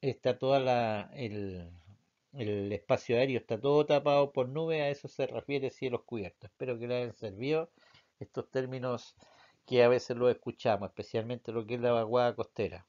está todo la, el, el espacio aéreo está todo tapado por nubes, a eso se refiere cielos cubiertos. Espero que les hayan servido estos términos que a veces los escuchamos, especialmente lo que es la vaguada costera.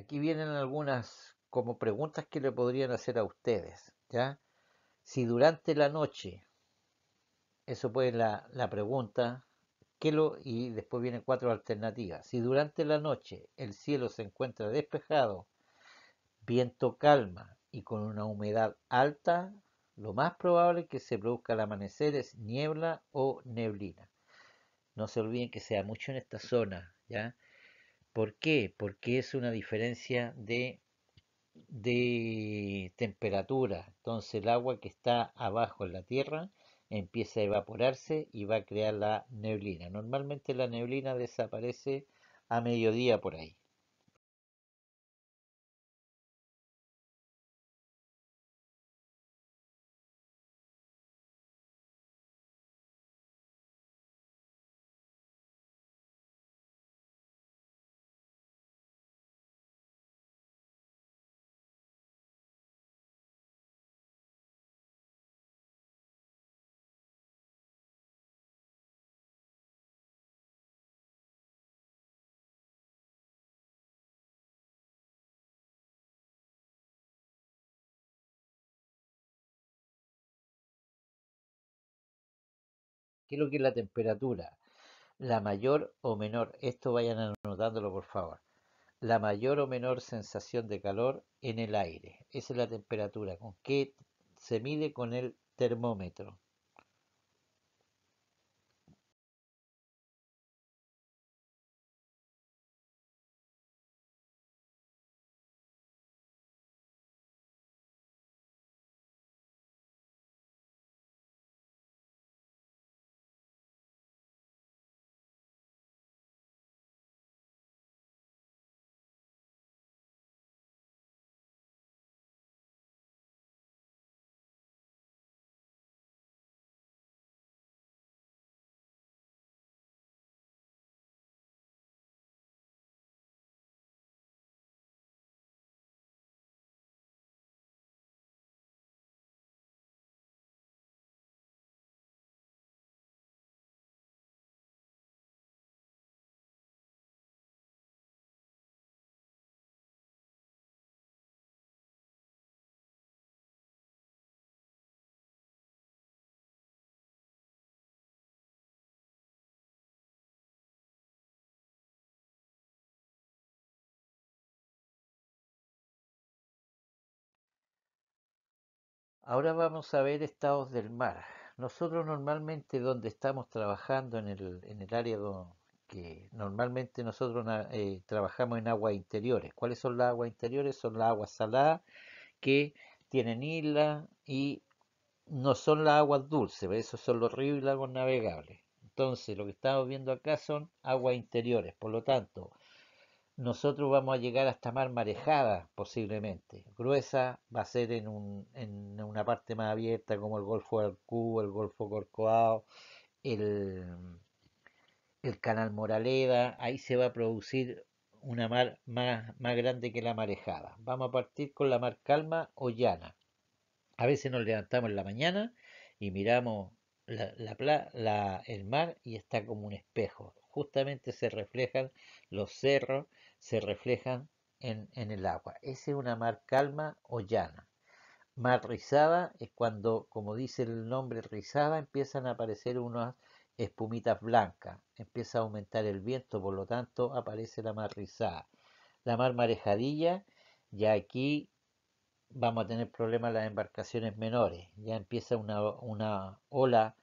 Aquí vienen algunas como preguntas que le podrían hacer a ustedes, ¿ya? Si durante la noche, eso puede la, la pregunta, ¿qué lo, y después vienen cuatro alternativas. Si durante la noche el cielo se encuentra despejado, viento calma y con una humedad alta, lo más probable que se produzca al amanecer es niebla o neblina. No se olviden que sea mucho en esta zona, ¿ya? ¿Por qué? Porque es una diferencia de, temperatura. Entonces el agua que está abajo en la Tierra empieza a evaporarse y va a crear la neblina. Normalmente la neblina desaparece a mediodía por ahí. ¿Qué es lo que es la temperatura? La mayor o menor, esto vayan anotándolo por favor, la mayor o menor sensación de calor en el aire. Esa es la temperatura. ¿Con qué se mide? Con el termómetro. Ahora vamos a ver estados del mar. Nosotros normalmente donde estamos trabajando en el, área donde, que normalmente nosotros eh, trabajamos en aguas interiores. ¿Cuáles son las aguas interiores? Son las aguas saladas que tienen islas y no son las aguas dulces, esos son los ríos y lagos navegables. Entonces, lo que estamos viendo acá son aguas interiores, por lo tanto, nosotros vamos a llegar hasta mar marejada posiblemente. Gruesa va a ser en, una parte más abierta como el Golfo del Cubo, el Golfo Corcoao, el, el Canal Moraleda. Ahí se va a producir una mar más, grande que la marejada. Vamos a partir con la mar calma o llana. A veces nos levantamos en la mañana y miramos la, el mar y está como un espejo justamente se reflejan los cerros, se reflejan en, en el agua. Esa es una mar calma o llana. Mar rizada es cuando, como dice el nombre rizada, empiezan a aparecer unas espumitas blancas, empieza a aumentar el viento, por lo tanto aparece la mar rizada. La mar marejadilla, ya aquí vamos a tener problemas las embarcaciones menores, ya empieza una, una ola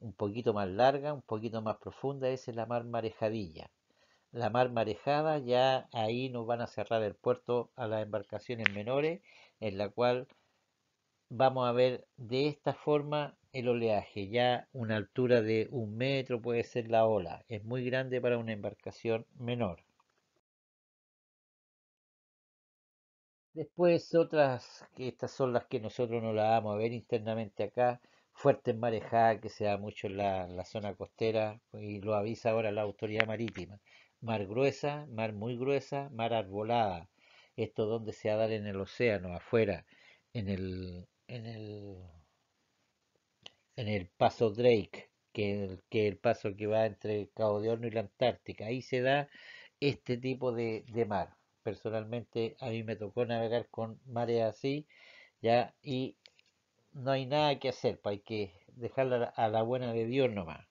un poquito más larga, un poquito más profunda, esa es la mar marejadilla. La mar marejada ya ahí nos van a cerrar el puerto a las embarcaciones menores, en la cual vamos a ver de esta forma el oleaje, ya una altura de un metro puede ser la ola, es muy grande para una embarcación menor. Después otras, que estas son las que nosotros no las vamos a ver internamente acá, fuertes marejada que se da mucho en la, zona costera y lo avisa ahora la autoridad marítima. Mar gruesa, mar muy gruesa, mar arbolada. Esto donde se va a dar en el océano, afuera, en el, en el, paso Drake, que, el, que es el paso que va entre el Cabo de Horno y la Antártica. Ahí se da este tipo de, de mar. Personalmente a mí me tocó navegar con mareas así, ya, y no hay nada que hacer, hay que dejarla a la buena de Dios nomás.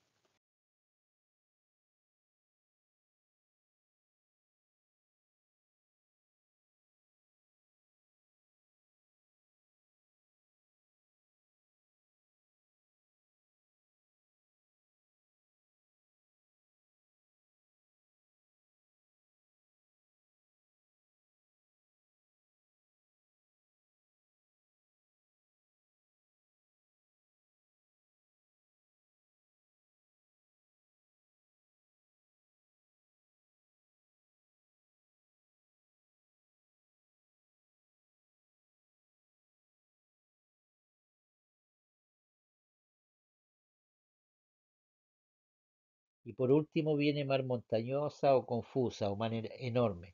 por último viene mar montañosa o confusa o manera enorme.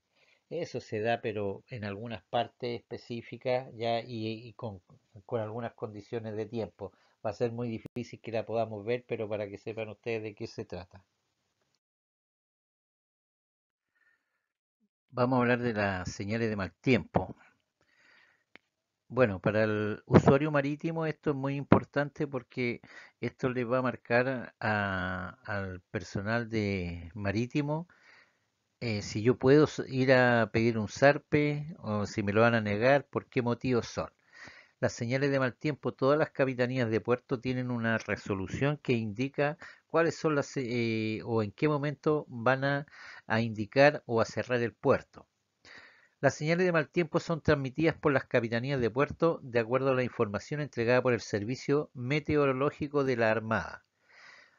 Eso se da, pero en algunas partes específicas ya y, con, con, algunas condiciones de tiempo. Va a ser muy difícil que la podamos ver, pero para que sepan ustedes de qué se trata. Vamos a hablar de las señales de mal tiempo. Bueno, para el usuario marítimo esto es muy importante porque esto le va a marcar al personal de marítimo eh, si yo puedo ir a pedir un zarpe o si me lo van a negar, por qué motivos son. Las señales de mal tiempo, todas las capitanías de puerto tienen una resolución que indica cuáles son las eh, o en qué momento van a indicar o a cerrar el puerto. Las señales de mal tiempo son transmitidas por las capitanías de puerto de acuerdo a la información entregada por el Servicio Meteorológico de la Armada.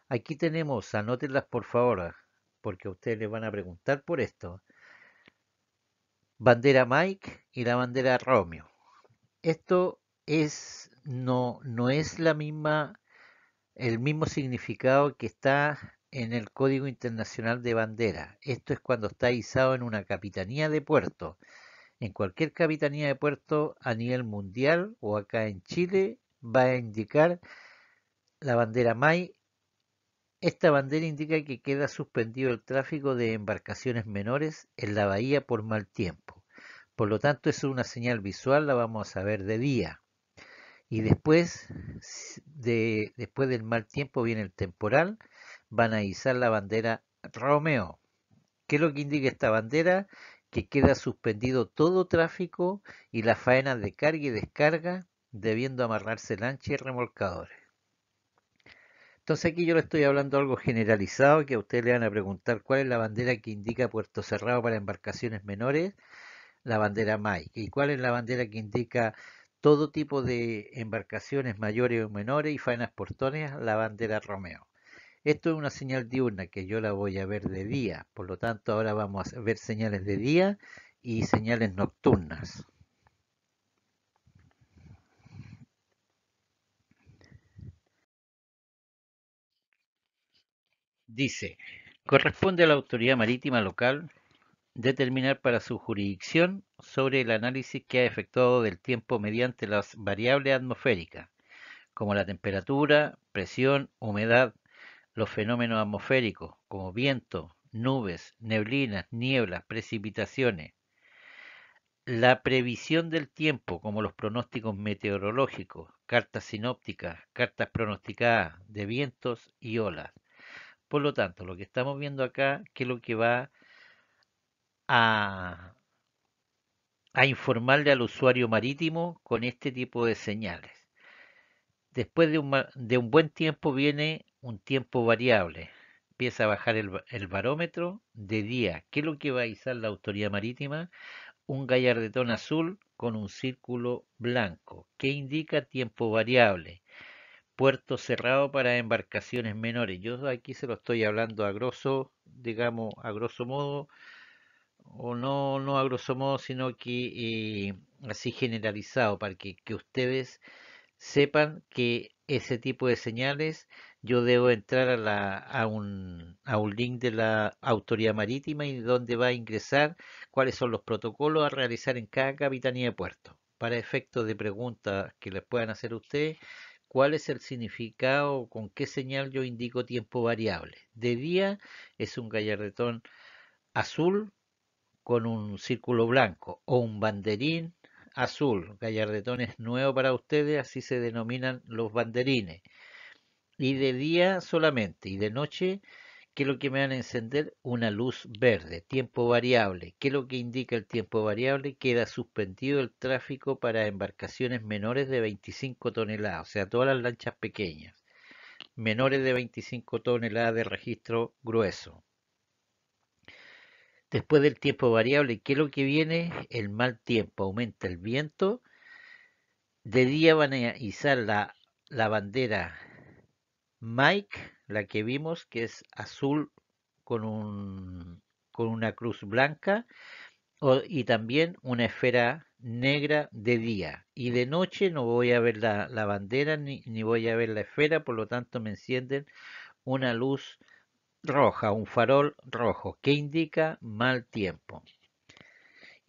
Aquí tenemos, anótenlas por favor, porque ustedes les van a preguntar por esto. Bandera Mike y la bandera Romeo. Esto es no no es la misma el mismo significado que está en el Código Internacional de Bandera. Esto es cuando está izado en una capitanía de puerto. En cualquier capitanía de puerto a nivel mundial o acá en Chile va a indicar la bandera MAI. Esta bandera indica que queda suspendido el tráfico de embarcaciones menores en la bahía por mal tiempo. Por lo tanto, es una señal visual, la vamos a ver de día. Y después, de, después del mal tiempo viene el temporal van a izar la bandera Romeo. ¿Qué es lo que indica esta bandera? Que queda suspendido todo tráfico y las faenas de carga y descarga debiendo amarrarse lancha y remolcadores. Entonces aquí yo le estoy hablando algo generalizado que a ustedes le van a preguntar cuál es la bandera que indica Puerto Cerrado para embarcaciones menores, la bandera MAI, y cuál es la bandera que indica todo tipo de embarcaciones mayores o menores y faenas portóneas, la bandera Romeo. Esto es una señal diurna que yo la voy a ver de día, por lo tanto ahora vamos a ver señales de día y señales nocturnas. Dice, corresponde a la autoridad marítima local determinar para su jurisdicción sobre el análisis que ha efectuado del tiempo mediante las variables atmosféricas, como la temperatura, presión, humedad, los fenómenos atmosféricos como viento, nubes, neblinas, nieblas, precipitaciones. La previsión del tiempo, como los pronósticos meteorológicos, cartas sinópticas, cartas pronosticadas de vientos y olas. Por lo tanto, lo que estamos viendo acá, que es lo que va a, informarle al usuario marítimo con este tipo de señales. Después de un buen tiempo viene un tiempo variable. Empieza a bajar el, barómetro de día. ¿Qué es lo que va a avisar la autoridad marítima? Un gallardetón azul con un círculo blanco, que indica tiempo variable. Puerto cerrado para embarcaciones menores. Yo aquí se lo estoy hablando a grosso, digamos, a grosso modo, o no, no a grosso modo, sino que eh, así generalizado, para que ustedes sepan que ese tipo de señales yo debo entrar a, la, a, un, link de la autoridad marítima y donde va a ingresar cuáles son los protocolos a realizar en cada capitanía de puerto. Para efectos de preguntas que les puedan hacer ustedes, cuál es el significado, con qué señal yo indico tiempo variable. De día es un gallardetón azul con un círculo blanco o un banderín azul. Gallardetón es nuevo para ustedes, así se denominan los banderines y de día solamente, y de noche, ¿qué es lo que me van a encender? Una luz verde, tiempo variable. ¿Qué es lo que indica el tiempo variable? Queda suspendido el tráfico para embarcaciones menores de 25 toneladas, o sea, todas las lanchas pequeñas, menores de 25 toneladas de registro grueso. Después del tiempo variable, ¿qué es lo que viene? El mal tiempo, aumenta el viento. De día van a izar la, la bandera Mike, la que vimos, que es azul con, una cruz blanca y también una esfera negra de día. Y de noche no voy a ver la, bandera ni, voy a ver la esfera, por lo tanto me encienden una luz roja, un farol rojo, que indica mal tiempo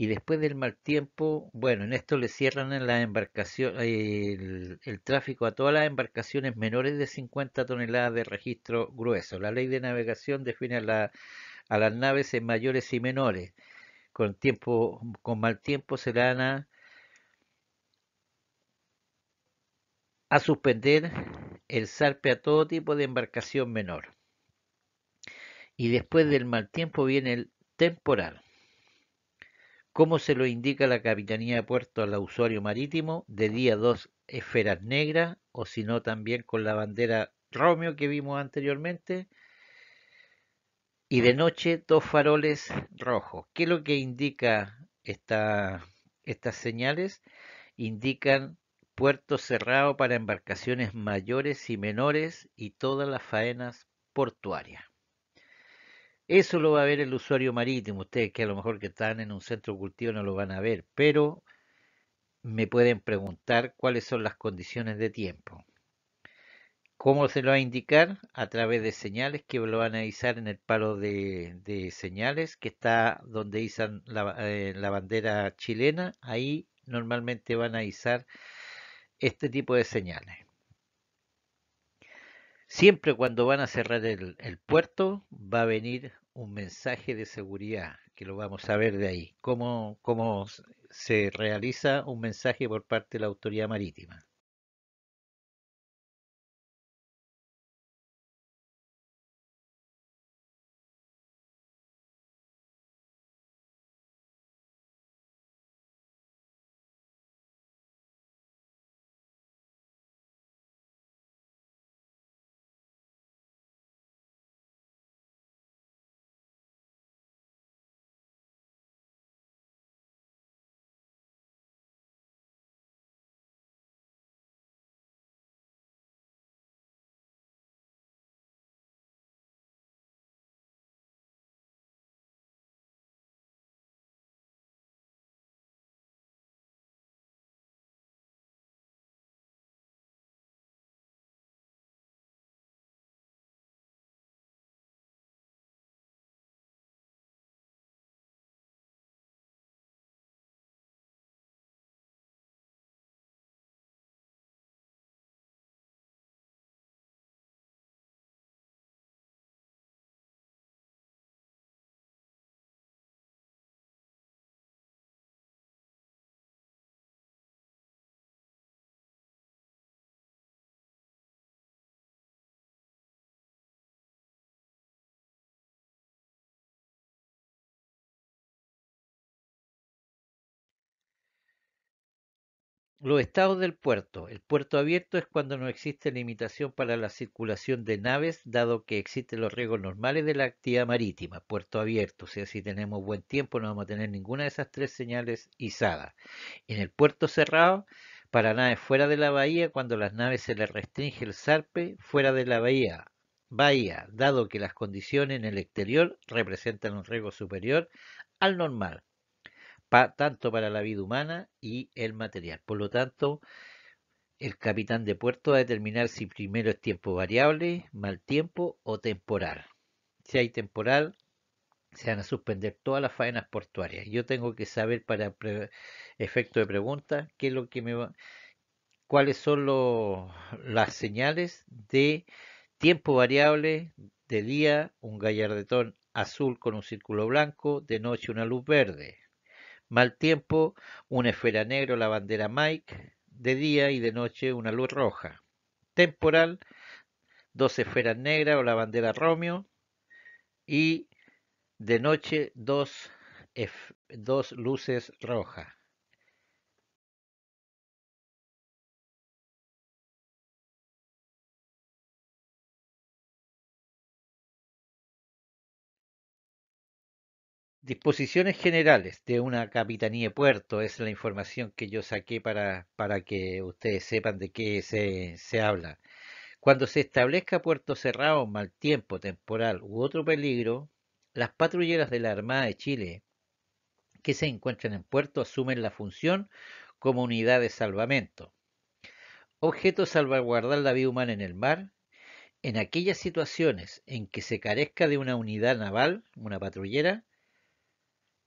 y después del mal tiempo, bueno, en esto le cierran en la embarcación, eh, el, tráfico a todas las embarcaciones menores de 50 toneladas de registro grueso. La ley de navegación define a, las naves en mayores y menores. Con, tiempo, con mal tiempo se le dan a, suspender el salpe a todo tipo de embarcación menor. Y después del mal tiempo viene el temporal ¿Cómo se lo indica la Capitanía de Puerto al usuario marítimo, de día dos esferas negras, o si no también con la bandera Romeo que vimos anteriormente, y de mm. noche dos faroles rojos. ¿Qué es lo que indica estas señales? Indican puerto cerrado para embarcaciones mayores y menores y todas las faenas portuarias. Eso lo va a ver el usuario marítimo, ustedes que a lo mejor que están en un centro cultivo no lo van a ver, pero me pueden preguntar cuáles son las condiciones de tiempo. ¿Cómo se lo va a indicar? A través de señales que lo van a avisar en el palo de, señales que está donde izan eh, la, bandera chilena. Ahí normalmente van a izar este tipo de señales. Siempre cuando van a cerrar el, puerto va a venir un mensaje de seguridad, que lo vamos a ver de ahí, cómo, cómo se realiza un mensaje por parte de la autoridad marítima. Los estados del puerto. El puerto abierto es cuando no existe limitación para la circulación de naves, dado que existen los riesgos normales de la actividad marítima. Puerto abierto, o sea, si tenemos buen tiempo no vamos a tener ninguna de esas tres señales izadas. En el puerto cerrado, para naves fuera de la bahía, cuando las naves se les restringe el zarpe fuera de la bahía. Bahía, dado que las condiciones en el exterior representan un riesgo superior al normal tanto para la vida humana y el material. Por lo tanto, el capitán de puerto va a determinar si primero es tiempo variable, mal tiempo o temporal. Si hay temporal, se van a suspender todas las faenas portuarias. Yo tengo que saber para efecto de pregunta qué es lo que me va, cuáles son las señales de tiempo variable de día, un gallardetón azul con un círculo blanco, de noche una luz verde. Mal tiempo, una esfera negra, la bandera Mike, de día y de noche una luz roja. Temporal, dos esferas negras o la bandera Romeo y de noche dos luces rojas. Disposiciones generales de una capitanía de puerto es la información que yo saqué para, para que ustedes sepan de qué se, se habla. Cuando se establezca puerto cerrado, mal tiempo, temporal u otro peligro, las patrulleras de la Armada de Chile que se encuentran en puerto asumen la función como unidad de salvamento. Objeto salvaguardar la vida humana en el mar. En aquellas situaciones en que se carezca de una unidad naval, una patrullera,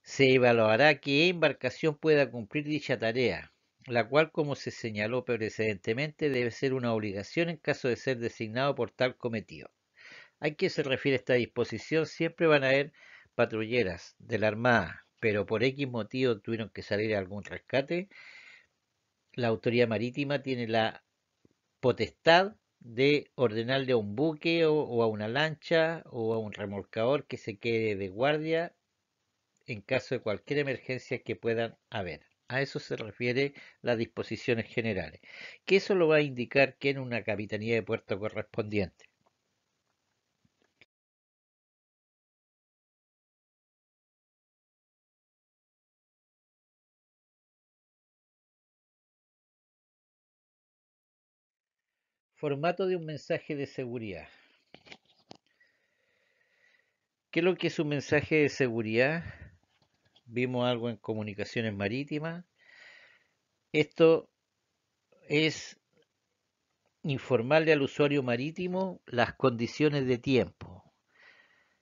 se evaluará qué embarcación pueda cumplir dicha tarea, la cual, como se señaló precedentemente, debe ser una obligación en caso de ser designado por tal cometido. ¿A qué se refiere esta disposición? Siempre van a haber patrulleras de la Armada, pero por X motivo tuvieron que salir a algún rescate. La autoridad marítima tiene la potestad de ordenarle a un buque o a una lancha o a un remolcador que se quede de guardia en caso de cualquier emergencia que puedan haber. A eso se refiere las disposiciones generales, que eso lo va a indicar que en una capitanía de puerto correspondiente. Formato de un mensaje de seguridad. ¿Qué es lo que es un mensaje de seguridad? vimos algo en comunicaciones marítimas. Esto es informarle al usuario marítimo las condiciones de tiempo.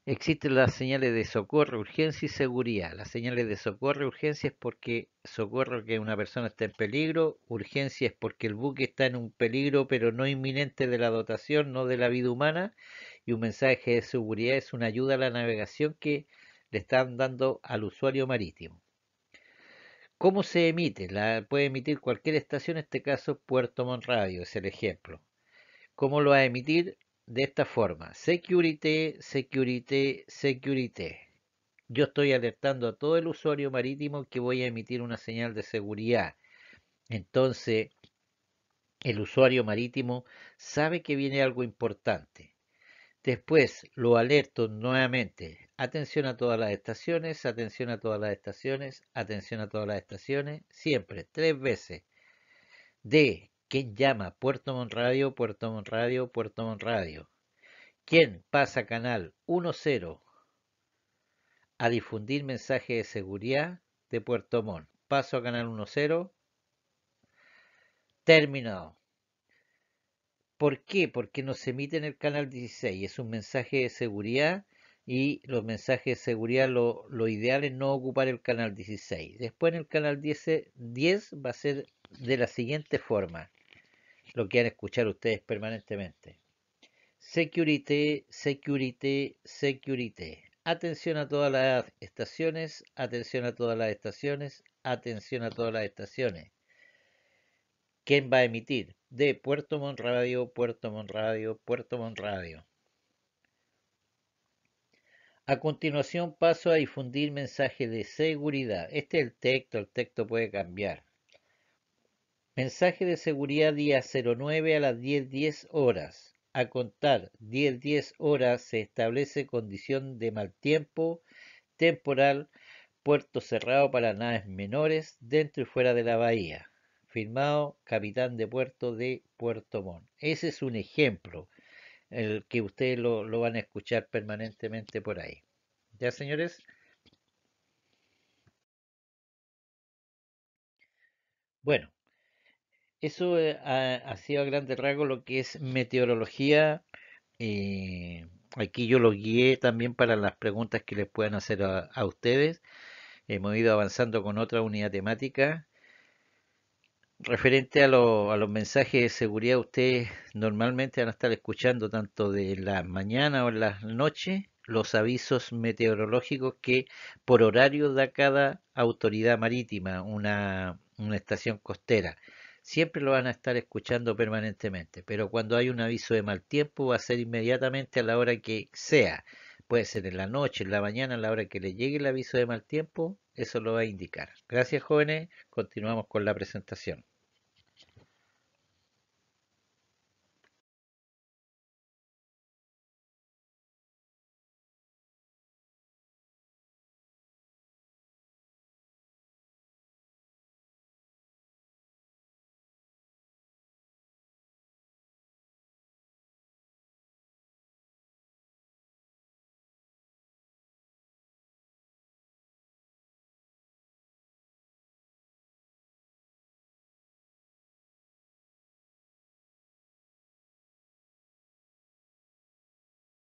Existen las señales de socorro, urgencia y seguridad. Las señales de socorro, urgencia es porque socorro que una persona está en peligro, urgencia es porque el buque está en un peligro pero no inminente de la dotación, no de la vida humana, y un mensaje de seguridad es una ayuda a la navegación que le están dando al usuario marítimo. ¿Cómo se emite? La puede emitir cualquier estación, en este caso Puerto Monradio es el ejemplo. ¿Cómo lo va a emitir? De esta forma, security, security, security. Yo estoy alertando a todo el usuario marítimo que voy a emitir una señal de seguridad. Entonces, el usuario marítimo sabe que viene algo importante. Después lo alerto nuevamente. Atención a todas las estaciones, atención a todas las estaciones, atención a todas las estaciones, siempre, tres veces. De quien llama? Puerto Monradio, Puerto Monradio, Puerto Monradio. ¿Quién pasa canal 10 a difundir mensaje de seguridad de Puerto Montt? Paso a canal 10. Terminado. ¿Por qué? Porque no se emite en el canal 16. Es un mensaje de seguridad y los mensajes de seguridad lo, ideal es no ocupar el canal 16. Después en el canal 10, 10 va a ser de la siguiente forma. Lo que van a escuchar ustedes permanentemente. Security, security, security. Atención a todas las estaciones, atención a todas las estaciones, atención a todas las estaciones. ¿Quién va a emitir? de Puerto Monradio, Puerto Monradio, Puerto Monradio. A continuación paso a difundir mensaje de seguridad. Este es el texto, el texto puede cambiar. Mensaje de seguridad día 09 a las 10.10 horas. A contar 10.10 horas se establece condición de mal tiempo temporal, puerto cerrado para naves menores dentro y fuera de la bahía firmado capitán de puerto de Puerto Montt. Ese es un ejemplo, el que ustedes lo, van a escuchar permanentemente por ahí. ¿Ya, señores? Bueno, eso eh, ha, sido a grande rasgos lo que es meteorología. Eh, aquí yo lo guié también para las preguntas que les puedan hacer a, a ustedes. Hemos ido avanzando con otra unidad temática referente a, los mensajes de seguridad, ustedes normalmente van a estar escuchando tanto de la mañana o en la noche los avisos meteorológicos que por horario da cada autoridad marítima, una estación costera. Siempre lo van a estar escuchando permanentemente, pero cuando hay un aviso de mal tiempo va a ser inmediatamente a la hora que sea. Puede ser en la noche, en la mañana, a la hora que le llegue el aviso de mal tiempo, eso lo va a indicar. Gracias jóvenes, continuamos con la presentación.